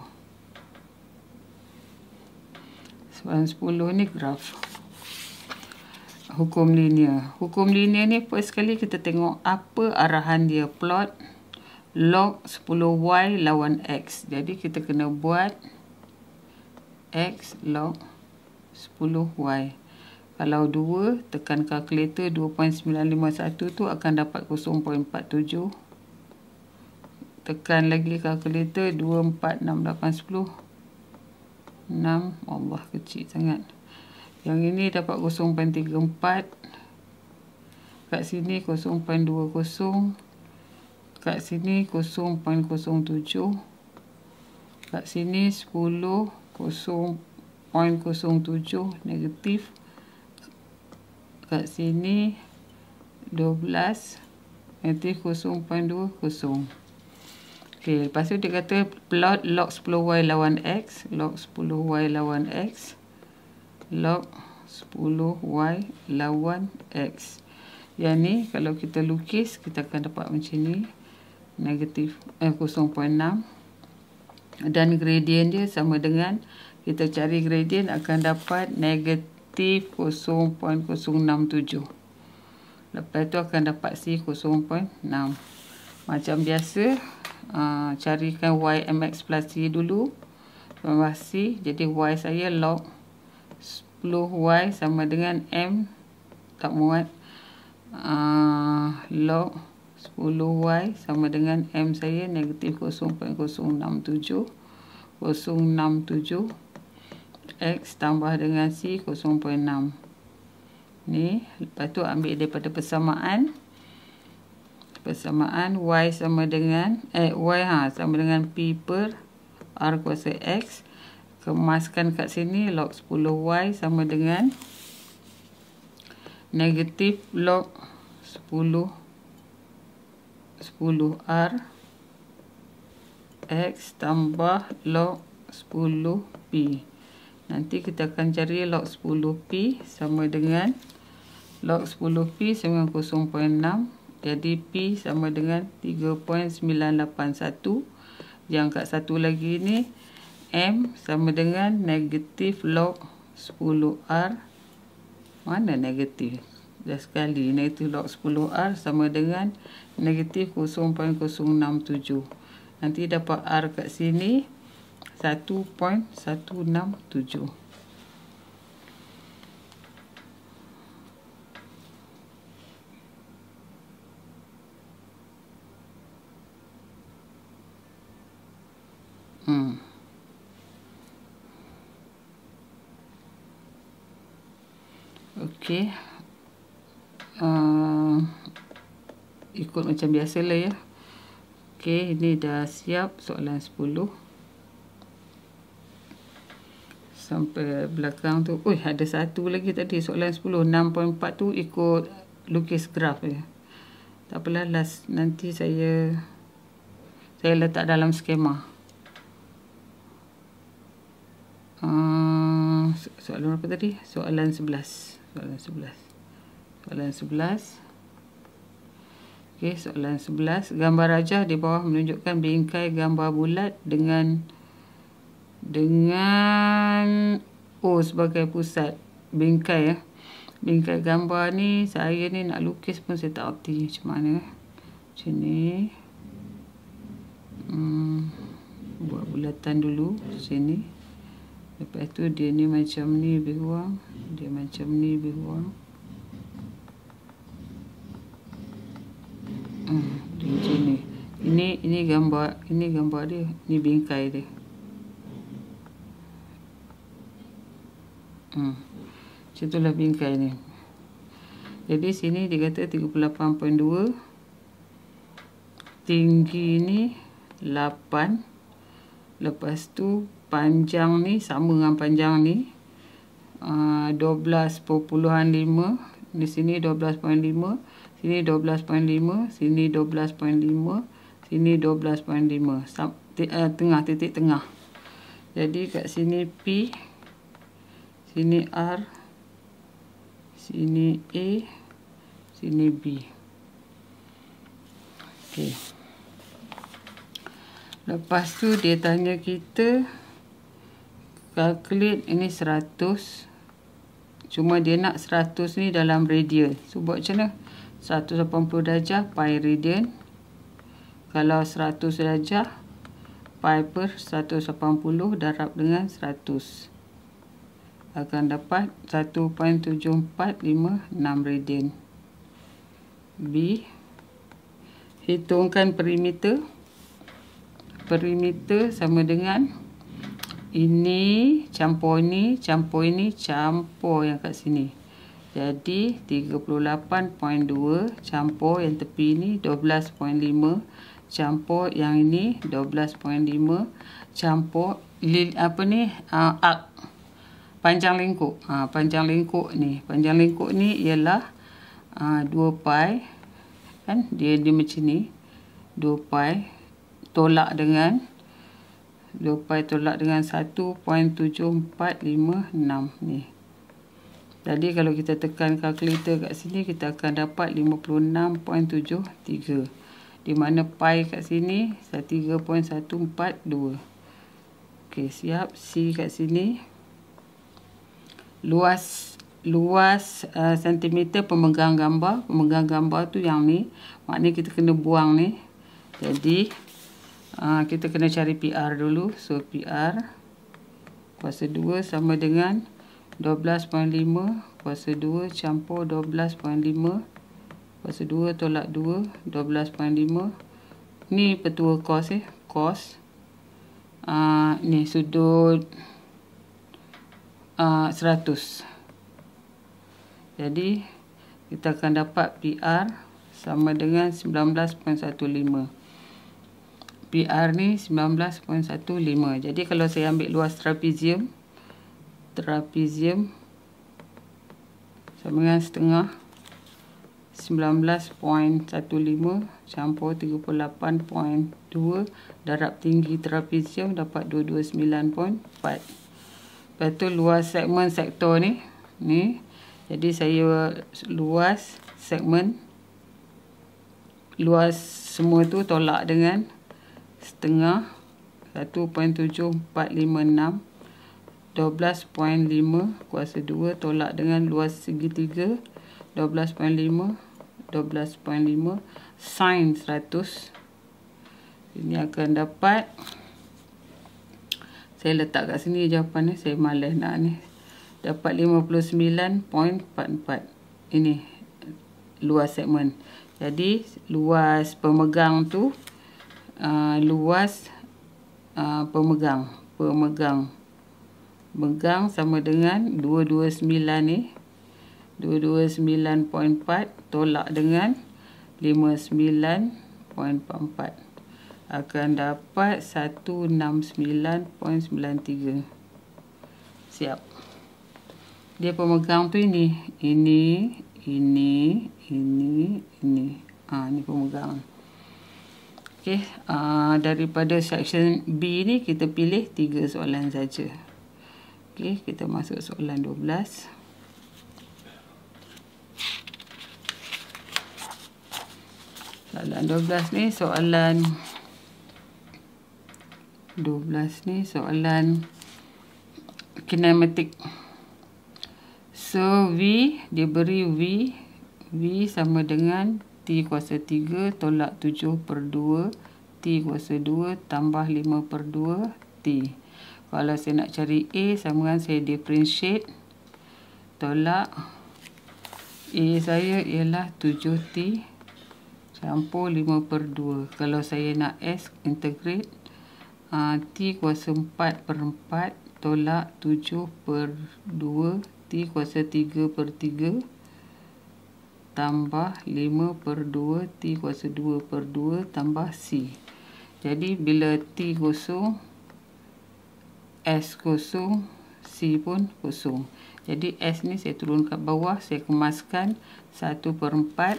Soalan 10 ni graf. Graf hukum linear. Hukum linear ni first sekali kita tengok apa arahan dia plot log 10y lawan x. Jadi kita kena buat x log 10y. Kalau 2 tekan kalkulator 2.951 tu akan dapat 0.47. Tekan lagi kalkulator 2.4.6.8.10. 6 Allah kecil sangat. 0.47. Yang ini dapat 0.34. Kat sini 0.20. Kat sini 0.07. Kat sini 10. 0.07 negatif. Kat sini 12. Nanti 0.20. Okay, lepas tu dia kata plot log 10y lawan x. Log 10y lawan x log 10y lawan x. Yang ni kalau kita lukis kita akan dapat macam ni negatif eh, 0.6 dan gradient dia sama dengan kita cari gradient akan dapat negatif 0.067 lepas tu akan dapat si 0.6 macam biasa uh, carikan y mx plus c dulu lepas jadi y saya log 10 10 y sama dengan m tak muat ah, log 10 y sama dengan m saya negatif 0.067 067 x tambah dengan c 0.6 ni lepas tu ambil daripada persamaan persamaan y sama dengan eh y ha sama dengan p per r kuasa x kemaskan kat sini log 10y sama dengan negatif log 10 10r x tambah log 10p nanti kita akan cari log 10p sama dengan log 10p 0.6 jadi p sama dengan 3.981 yang kat satu lagi ni M sama dengan negatif log 10R. Mana negatif? Dah sekali. Negatif log 10R sama dengan negatif 0.067. Nanti dapat R kat sini 1.167. Hmm. Okey. Uh, ikut macam biasa lah ya. Okey, ini dah siap soalan 10. Sampai belakang tu. Oi, ada satu lagi tadi soalan 10. 6.4 tu ikut lukis graf ya. Tak apalah last nanti saya saya letak dalam skema. Uh, soalan apa tadi? Soalan 11 soalan 11 soalan 11 ok soalan 11 gambar rajah di bawah menunjukkan bingkai gambar bulat dengan dengan O oh, sebagai pusat bingkai ya. bingkai gambar ni saya ni nak lukis pun saya tak hati macam mana eh. macam ni hmm. buat bulatan dulu sini lepas tu dia ni macam ni lebih kurang dia macam ni lebih kurang hmm, macam ni ini, ini gambar ini gambar dia, ni bingkai dia hmm, macam tu lah bingkai ni jadi sini dia kata 38.2 tinggi ni 8 lepas tu panjang ni sama dengan panjang ni Ah, uh, 12.5 di sini 12.5 sini 12.5 sini 12.5 sini 12.5 eh, tengah titik tengah jadi kat sini P sini R sini A sini B ok lepas tu dia tanya kita calculate ini 100 Cuma dia nak 100 ni dalam radian. So buat macam mana? 180 darjah pi radian. Kalau 100 darjah pi per 180 darab dengan 100. Akan dapat 1.7456 radian. B. Hitungkan perimeter. Perimeter sama dengan ini campur ini campur ini campur yang kat sini jadi 38.2 campur yang tepi ini 12.5 campur yang ini 12.5 campur apa ni uh, ah, arc ah, panjang lingkuk uh, ah, panjang lingkuk ni panjang lingkuk ni ialah uh, 2 pi kan dia dia macam ni 2 pi tolak dengan 2 pi tolak dengan 1.7456 ni. Jadi kalau kita tekan kalkulator kat sini kita akan dapat 56.73. Di mana pi kat sini 3.142. Okey, siap C kat sini. Luas luas uh, sentimeter uh, pemegang gambar, pemegang gambar tu yang ni. Maknanya kita kena buang ni. Jadi Ah, kita kena cari PR dulu. So PR kuasa 2 sama dengan 12.5 kuasa 2 campur 12.5 kuasa 2 tolak 2 12.5 ni petua kos eh kos. uh, ni sudut uh, ah, 100 jadi kita akan dapat PR sama dengan 19.15 PR ni 19.15. Jadi kalau saya ambil luas trapezium trapezium sama dengan setengah 19.15 campur 38.2 darab tinggi trapezium dapat 229.4. Lepas tu luas segmen sektor ni ni. Jadi saya luas segmen luas semua tu tolak dengan setengah 1.7456 12.5 kuasa 2 tolak dengan luas segitiga 12.5 12.5 sin 100 ini akan dapat saya letak kat sini jawapan ni saya malas nak ni dapat 59.44 ini luas segmen jadi luas pemegang tu uh, luas uh, pemegang pemegang pegang sama dengan 229 ni 229.4 tolak dengan 59.44 akan dapat 169.93 siap dia pemegang tu ini ini ini ini ini ah ha, ni pemegang Okey, uh, daripada section B ni kita pilih tiga soalan saja. Okey, kita masuk soalan 12. Soalan 12 ni soalan 12 ni soalan kinematik. So V diberi V V sama dengan T kuasa 3 tolak 7 per 2. T kuasa 2 tambah 5 per 2. T. Kalau saya nak cari A, sama kan saya differentiate. Tolak. A saya ialah 7T campur 5 per 2. Kalau saya nak S, integrate. Aa, ah, T kuasa 4 per 4 tolak 7 per 2. T kuasa 3 per 3 tambah 5 per 2 T kuasa 2 per 2 tambah C. Jadi bila T kosong, S kosong, C pun kosong. Jadi S ni saya turun ke bawah, saya kemaskan 1 per 4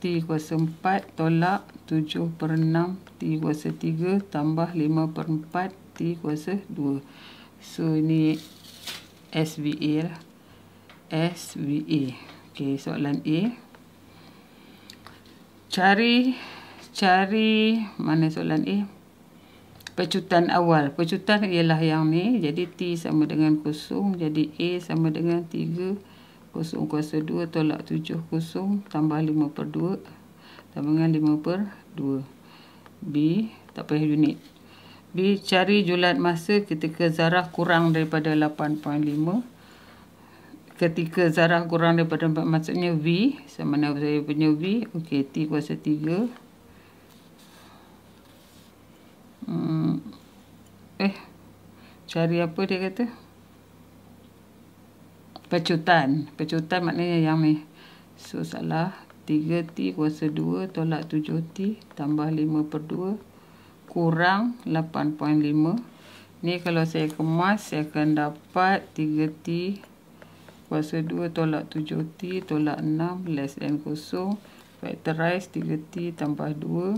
T kuasa 4 tolak 7 per 6 T kuasa 3 tambah 5 per 4 T kuasa 2. So ini SVA lah. SVA. Okey, soalan A. Cari cari mana soalan A? Percutan awal. Percutan ialah yang ni. Jadi T sama dengan kosong. Jadi A sama dengan 3 kosong kuasa 2 tolak 7 kosong tambah 5 per 2 tambah dengan 5 per 2. B, tak payah unit. B, cari julat masa ketika zarah kurang daripada 8.5 ketika zarah kurang daripada empat maksudnya V sama mana saya punya V okey T kuasa 3 hmm. eh cari apa dia kata pecutan pecutan maknanya yang ni so salah 3T kuasa 2 tolak 7T tambah 5 per 2 kurang 8.5 ni kalau saya kemas saya akan dapat 3T kuasa 2 tolak 7T tolak 6 less than kosong factorize 3T tambah 2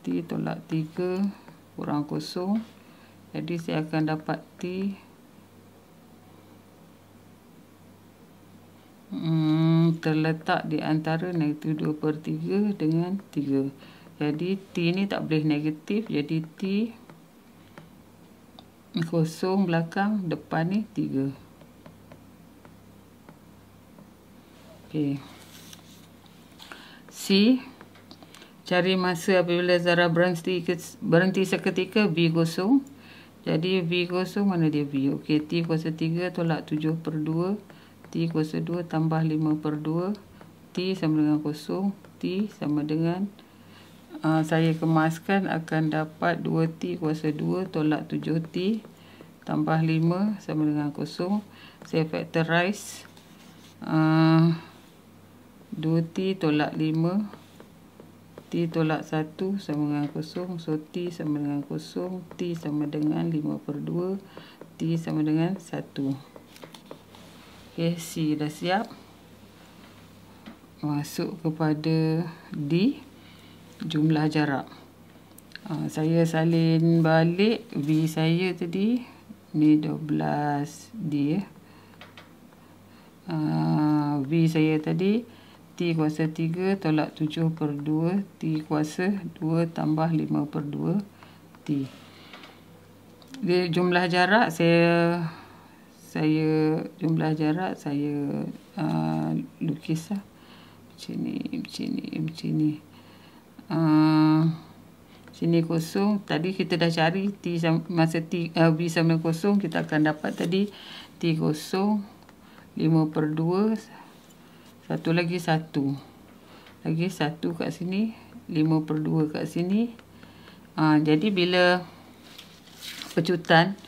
T tolak 3 kurang kosong jadi saya akan dapat T hmm, terletak di antara negatif 2 per 3 dengan 3 jadi T ni tak boleh negatif jadi T kosong belakang depan ni 3 Okey. C. Cari masa apabila Zara berhenti, berhenti seketika, B gosong. Jadi B gosong, mana dia B? Okey, T kuasa 3 tolak 7 per 2. T kuasa 2 tambah 5 per 2. T sama dengan kosong. T sama dengan... Uh, saya kemaskan akan dapat 2T kuasa 2 tolak 7T tambah 5 sama dengan kosong. Saya factorize. Uh, 2T tolak 5 T tolak 1 sama dengan kosong so T sama dengan kosong T sama dengan 5 per 2 T sama dengan 1 ok C dah siap masuk kepada D jumlah jarak ha, saya salin balik V saya tadi ni 12 D ya. ha, V saya tadi kuasa 3 tolak 7 per 2 T kuasa 2 tambah 5 per 2 T Jadi jumlah jarak saya saya jumlah jarak saya uh, lukis lah macam ni macam ni macam ni uh, sini kosong tadi kita dah cari T sama, masa T, uh, B sama kosong kita akan dapat tadi T kosong 5 per 2 satu lagi satu. Lagi satu kat sini. Lima per dua kat sini. Ha, jadi bila pecutan.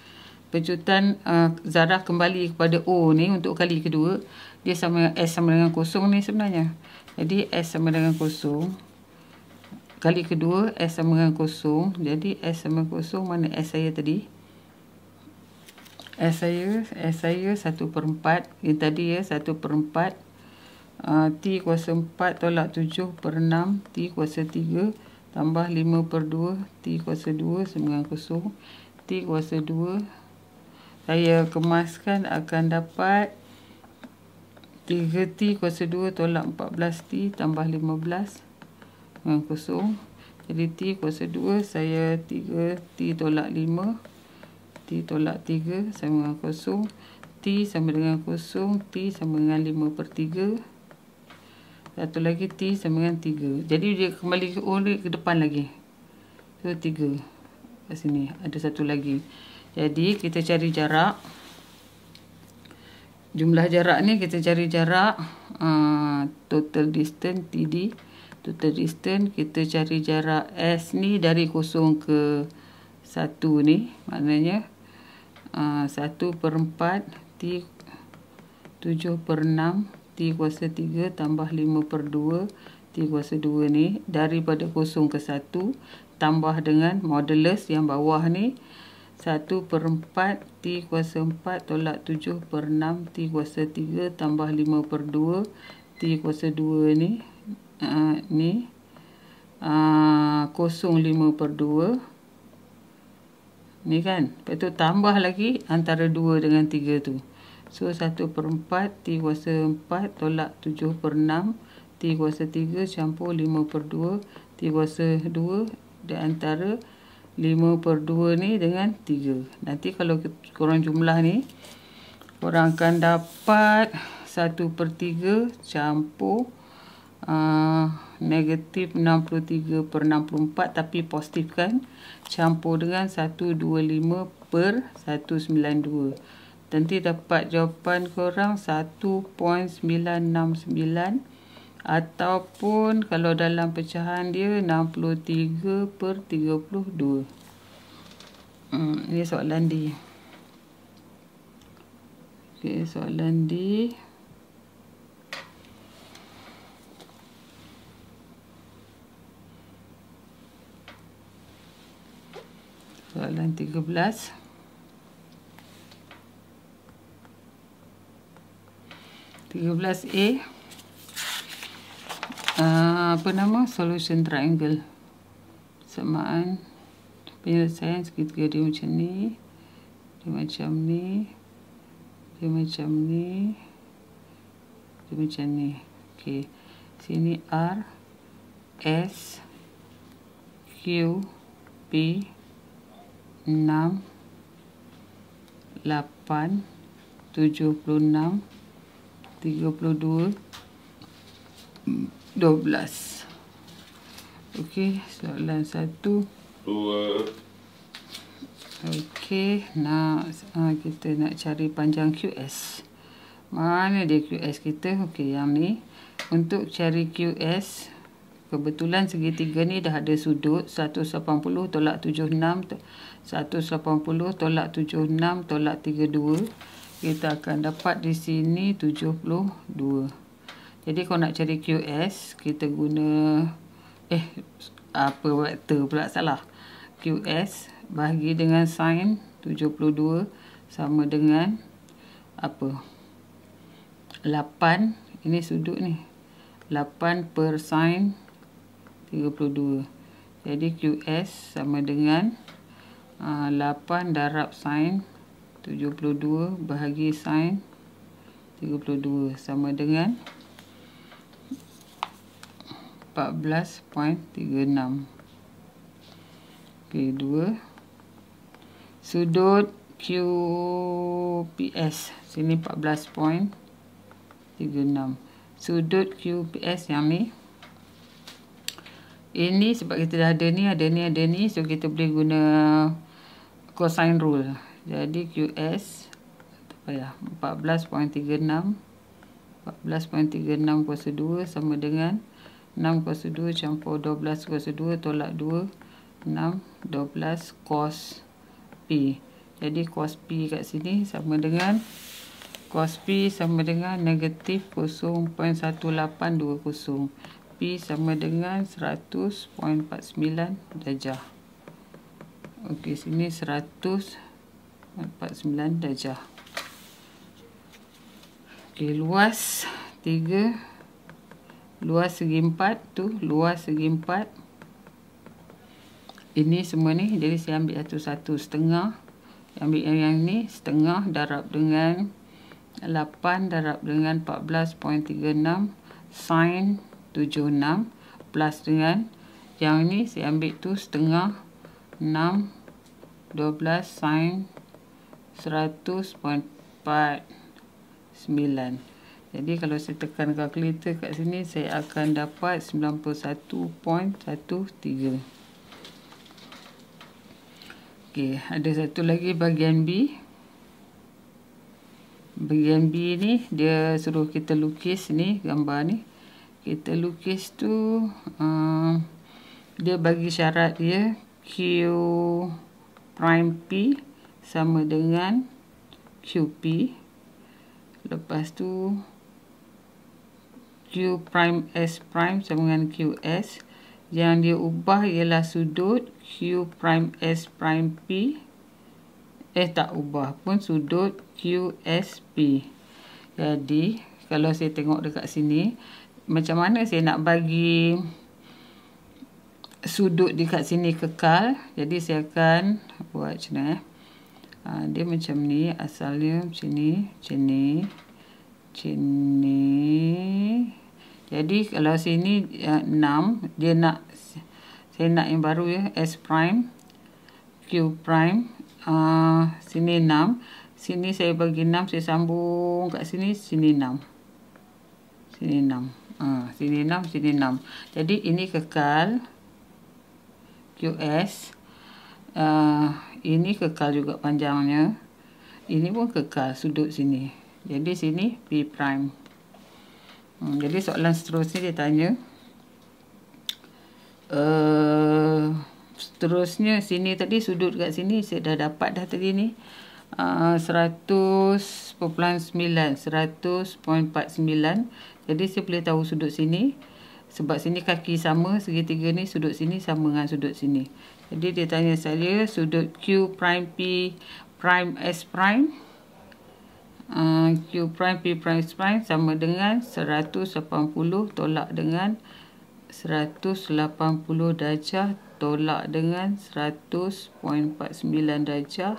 Pecutan uh, zarah kembali kepada O ni untuk kali kedua. Dia sama S sama dengan kosong ni sebenarnya. Jadi S sama dengan kosong. Kali kedua S sama dengan kosong. Jadi S sama kosong mana S saya tadi. S saya, S saya 1 per 4. Yang tadi ya 1 per 4. Ah, T kuasa 4 tolak 7 per 6 T kuasa 3 tambah 5 per 2 T kuasa 2 sembilan kosong T kuasa 2 saya kemaskan akan dapat 3T kuasa 2 tolak 14T tambah 15 dengan kosong jadi T kuasa 2 saya 3T tolak 5 T tolak 3 sembilan kosong T sama dengan kosong T sama dengan 5 per 3 satu lagi T sama dengan 3 Jadi dia kembali ke oh, dia ke depan lagi So 3 Kat sini ada satu lagi Jadi kita cari jarak Jumlah jarak ni kita cari jarak uh, Total distance TD Total distance kita cari jarak S ni Dari kosong ke satu ni Maknanya uh, 1 per empat T tujuh per enam T kuasa 3 tambah 5 per 2 T kuasa 2 ni daripada kosong ke 1 tambah dengan modulus yang bawah ni 1 per 4 T kuasa 4 tolak 7 per 6 T kuasa 3 tambah 5 per 2 T kuasa 2 ni uh, ni uh, kosong 5 per 2 ni kan lepas tu tambah lagi antara 2 dengan 3 tu So 1 per 4 T kuasa 4 tolak 7 per 6 T kuasa 3 campur 5 per 2 T kuasa 2 di antara 5 per 2 ni dengan 3 Nanti kalau korang jumlah ni Korang akan dapat 1 per 3 campur Uh, negatif 63 per 64 tapi positif kan campur dengan 125 per 192 Nanti dapat jawapan korang 1.969 ataupun kalau dalam pecahan dia 63 per 32. Hmm, ini soalan D. Okay, soalan D. Soalan 13. Soalan 13. 13A uh, apa nama solution triangle samaan penyelesaian segitiga dia macam ni dia macam ni dia macam ni dia macam ni okay, sini R S Q P 6 8 tujuh puluh enam 32 12 Okey, slot line 1 2 Okey, nak uh, kita nak cari panjang QS. Mana dia QS kita? Okey, yang ni. Untuk cari QS Kebetulan segitiga ni dah ada sudut 180 tolak 76 180 tolak 76 tolak 32 kita akan dapat di sini 72 jadi kalau nak cari QS kita guna eh apa vektor pula salah QS bahagi dengan sin 72 sama dengan apa 8 ini sudut ni 8 per sin 32 jadi QS sama dengan 8 ah, darab sin 32 72 bahagi sin 32 sama dengan 14.36 ok 2 sudut QPS sini 14.36 sudut QPS yang ni ini sebab kita dah ada ni ada ni ada ni so kita boleh guna cosine rule jadi QS apa ya 14.36 14.36 kuasa 2 sama dengan 6 kuasa 2 campur 12 kuasa 2 tolak 2 6 12 cos P jadi cos P kat sini sama dengan cos P sama dengan negatif 0.1820 P sama dengan 100.49 darjah. Okey, sini dapat 9 darjah ok luas 3 luas segi 4 tu luas segi 4 ini semua ni jadi saya ambil satu-satu setengah saya ambil yang, yang ni setengah darab dengan 8 darab dengan 14.36 sin 76 plus dengan yang ni saya ambil tu setengah 6 12 sin 100.49 jadi kalau saya tekan kalkulator kat sini saya akan dapat 91.13 ok ada satu lagi bahagian B bahagian B ni dia suruh kita lukis ni gambar ni kita lukis tu um, dia bagi syarat dia Q prime P sama dengan QP lepas tu Q prime S prime sama dengan QS yang dia ubah ialah sudut Q prime S prime P eh tak ubah pun sudut QSP jadi kalau saya tengok dekat sini macam mana saya nak bagi sudut dekat sini kekal jadi saya akan buat macam ni eh. Ah, dia macam ni asalnya macam ni macam ni macam ni jadi kalau sini uh, ah, 6 dia nak saya nak yang baru ya S prime Q prime uh, sini 6 sini saya bagi 6 saya sambung kat sini sini 6 sini 6 Ha, sini 6, sini 6 Jadi ini kekal QS uh, ini kekal juga panjangnya. Ini pun kekal sudut sini. Jadi sini P prime. Hmm, jadi soalan seterusnya dia tanya. Uh, seterusnya sini tadi sudut kat sini saya dah dapat dah tadi ni. Uh, 100.9 100.49 jadi saya boleh tahu sudut sini sebab sini kaki sama segitiga ni sudut sini sama dengan sudut sini jadi dia tanya saya sudut Q prime P prime S prime. Uh, Q prime P prime S prime sama dengan 180 tolak dengan 180 darjah tolak dengan 100.49 darjah.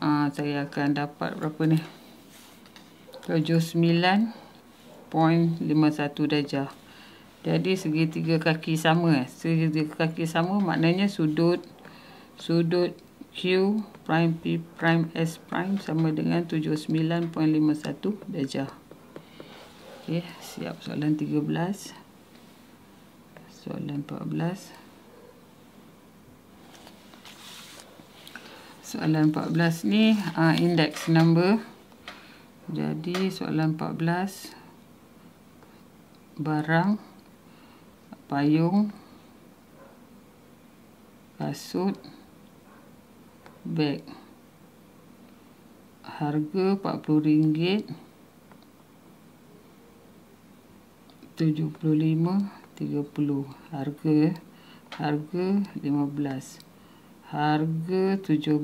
Uh, saya akan dapat berapa ni? 79.51 darjah. Jadi segitiga kaki sama. Eh. Segitiga kaki sama maknanya sudut sudut Q prime P prime S prime sama dengan 79.51 darjah. Okey, siap soalan 13. Soalan 14. Soalan 14 ni uh, index number. Jadi soalan 14 barang payung kasut beg harga RM40 RM75 30 harga harga 15 harga 17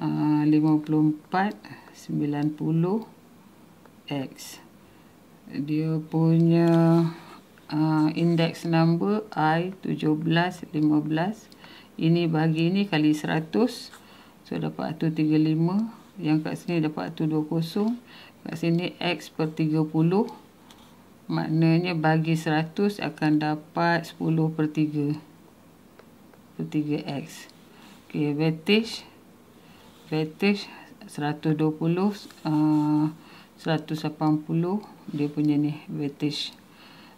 ah uh, 54 90 x dia punya uh, index number I 17, 15 ini bagi ini kali 100 so dapat 135 yang kat sini dapat 120 kat sini X per 30 maknanya bagi 100 akan dapat 10 per 3 per 3X ok, vetish vetish 120 uh, 180 dia punya ni vetish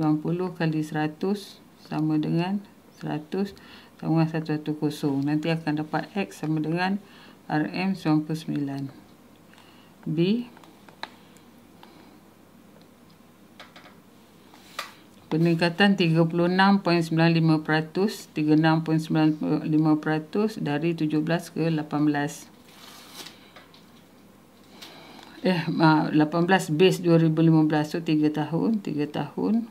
90 kali 100 sama dengan 100 sama dengan 110. Nanti akan dapat X sama dengan RM99. B. Peningkatan 36.95%, 36.95% dari 17 ke 18. Eh, 18 base 2015, so 3 tahun, 3 tahun,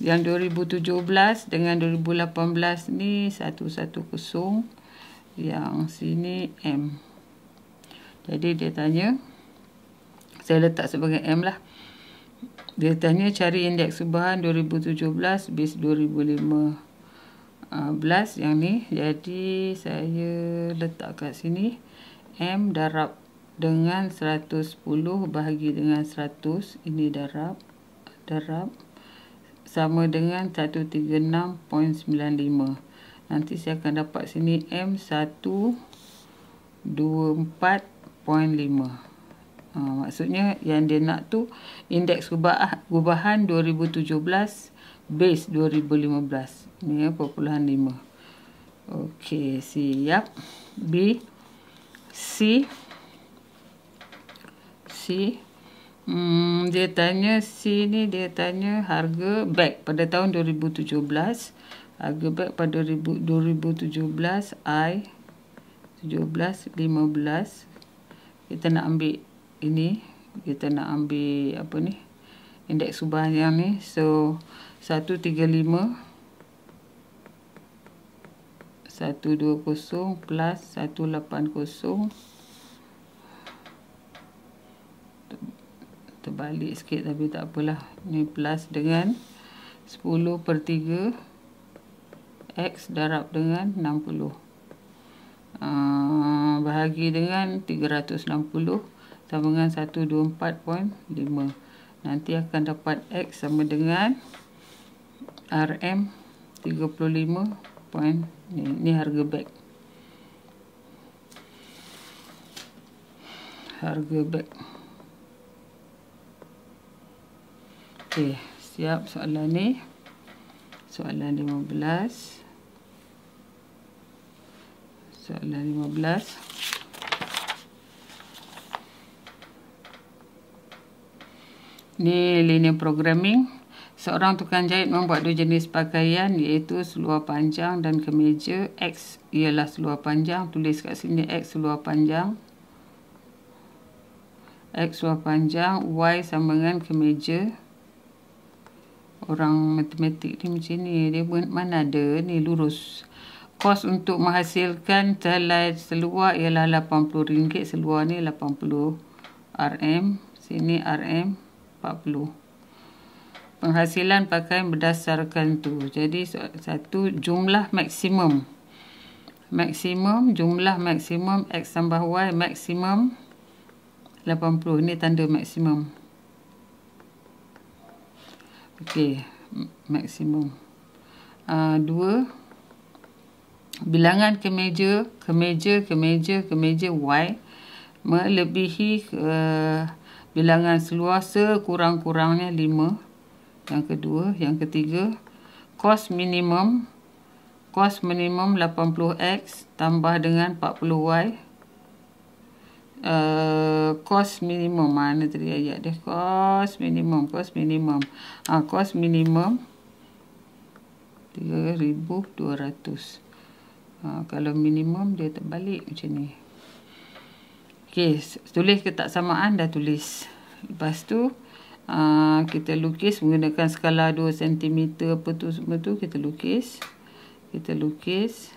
yang 2017 dengan 2018 ni 110 yang sini M jadi dia tanya saya letak sebagai M lah dia tanya cari indeks subahan 2017 bis 2005 Blast yang ni Jadi saya letak kat sini M darab Dengan 110 Bahagi dengan 100 Ini darab Darab sama dengan 136.95. Nanti saya akan dapat sini M124.5. Ha, maksudnya yang dia nak tu indeks perubahan 2017 base 2015. Ni ya, perpuluhan Okey, siap. B, C, C. Hmm, dia tanya sini dia tanya harga beg pada tahun 2017. Harga beg pada 2017 I 17 15. Kita nak ambil ini, kita nak ambil apa ni? Indeks subah yang ni. So 135 135 120 plus 180 terbalik sikit tapi tak apalah ni plus dengan 10 per 3 X darab dengan 60 uh, ah, bahagi dengan 360 sama dengan 124.5 nanti akan dapat X sama dengan RM 35 point ni, ni harga beg harga beg Okey, siap soalan ni. Soalan 15. Soalan 15. Ini linear programming. Seorang tukang jahit membuat dua jenis pakaian iaitu seluar panjang dan kemeja. X ialah seluar panjang. Tulis kat sini X seluar panjang. X seluar panjang. Y sama dengan Kemeja orang matematik ni macam ni dia buat mana ada ni lurus kos untuk menghasilkan telai seluar ialah RM80 seluar ni RM80 RM sini RM 40 penghasilan pakaian berdasarkan tu jadi satu jumlah maksimum maksimum jumlah maksimum X tambah Y maksimum 80 ni tanda maksimum Okey, maksimum. Ah uh, 2 bilangan kemeja, kemeja, kemeja, kemeja y melebihi uh, bilangan seluar sekurang-kurangnya lima. Yang kedua, yang ketiga, kos minimum kos minimum 80x tambah dengan 40y Eh, kos minimum mana ah, tadi ayat dia kos minimum kos minimum ah uh, cost minimum 3200 ah uh, kalau minimum dia terbalik macam ni okey tulis ke tak samaan dah tulis lepas tu Uh, kita lukis menggunakan skala 2 cm apa tu semua tu kita lukis kita lukis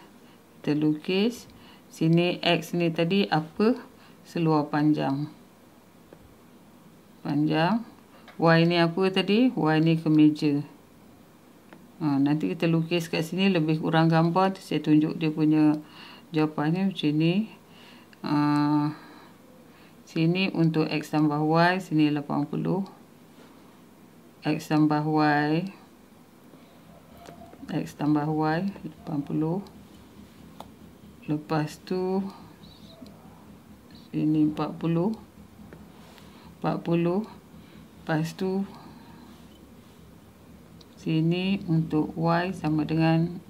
kita lukis sini x ni tadi apa seluar panjang panjang Y ni apa tadi? Y ni kemeja ha, nanti kita lukis kat sini lebih kurang gambar tu saya tunjuk dia punya jawapannya macam ni ha, sini untuk X tambah Y sini 80 X tambah Y X tambah Y 80 lepas tu ini 40 40 lepas tu sini untuk y sama dengan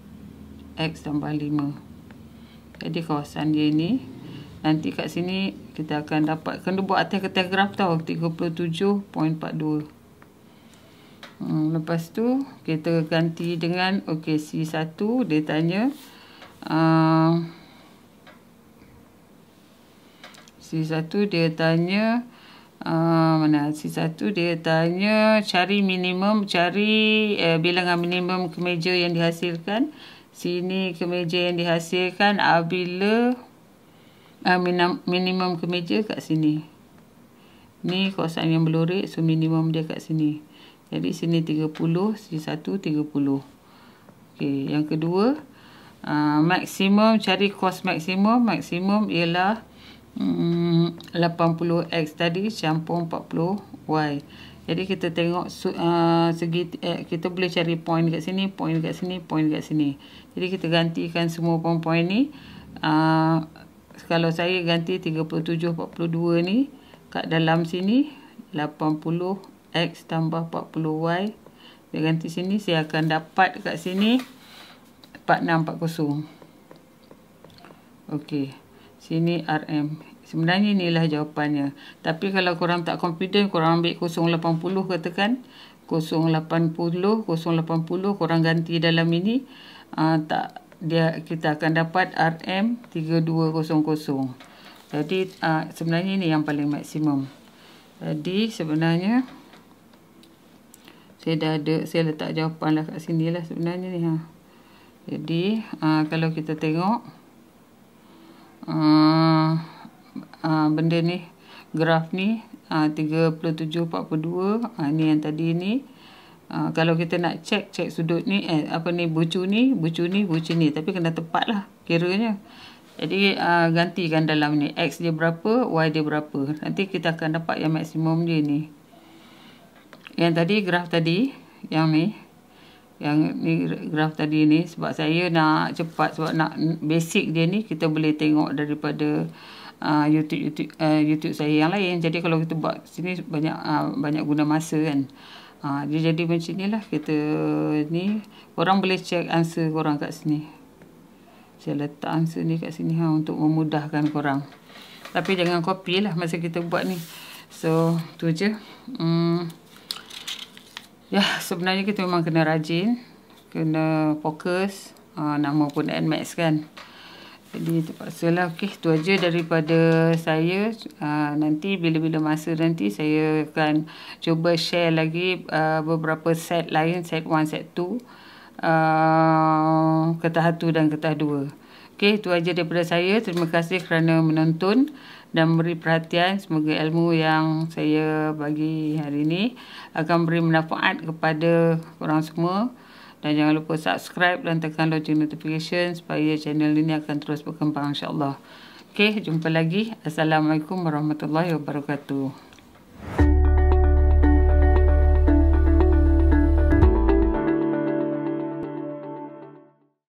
x tambah 5 jadi kawasan dia ni nanti kat sini kita akan dapat kena buat atas kertas graf tau 37.42 Hmm, lepas tu kita ganti dengan okay, C1 dia tanya uh, si satu dia tanya uh, mana si satu dia tanya cari minimum cari uh, bilangan minimum kemeja yang dihasilkan sini kemeja yang dihasilkan apabila uh, minimum kemeja kat sini ni kosan yang belurik so minimum dia kat sini jadi sini 30 si satu 30 okey yang kedua Uh, maksimum cari kos maksimum maksimum ialah 80x mm, tadi shampoo 40y. Jadi kita tengok uh, segi eh, kita boleh cari point kat sini, point kat sini, point kat sini. Jadi kita gantikan semua point-point ni uh, kalau saya ganti 37 42 ni kat dalam sini 80x tambah 40y. Saya ganti sini saya akan dapat kat sini 46 4640. Okey. Sini RM. Sebenarnya inilah jawapannya. Tapi kalau korang tak confident, korang ambil 080 katakan. 080, 080, korang ganti dalam ini. Uh, tak dia Kita akan dapat RM3200. Jadi uh, sebenarnya ini yang paling maksimum. Jadi sebenarnya saya dah ada, saya letak jawapan lah kat sini lah sebenarnya ni. Ha. Jadi uh, kalau kita tengok uh, uh, benda ni graf ni uh, 37.42 uh, ni yang tadi ni uh, kalau kita nak cek cek sudut ni eh, apa ni bucu ni bucu ni bucu ni tapi kena tepat lah kiranya jadi uh, gantikan dalam ni x dia berapa y dia berapa nanti kita akan dapat yang maksimum dia ni yang tadi graf tadi yang ni yang ni graf tadi ni sebab saya nak cepat sebab nak basic dia ni kita boleh tengok daripada YouTube-YouTube uh, uh, YouTube saya yang lain. Jadi kalau kita buat sini banyak uh, banyak guna masa kan. Uh, dia jadi macam ni lah kita ni. Korang boleh check answer korang kat sini. Saya letak answer ni kat sini ha, untuk memudahkan korang. Tapi jangan copy lah masa kita buat ni. So tu je. Hmm. Ya, sebenarnya kita memang kena rajin, kena fokus, uh, ah, nama pun NMAX kan. Jadi terpaksa lah, okay, tu aja daripada saya. Uh, nanti bila-bila masa nanti saya akan cuba share lagi uh, beberapa set lain, set one, set two, uh, ketah 1 dan ketah dua. Okay, tu aja daripada saya. Terima kasih kerana menonton dan beri perhatian semoga ilmu yang saya bagi hari ini akan beri manfaat kepada orang semua dan jangan lupa subscribe dan tekan lonceng notification supaya channel ini akan terus berkembang insyaAllah. Okey, jumpa lagi. Assalamualaikum warahmatullahi wabarakatuh.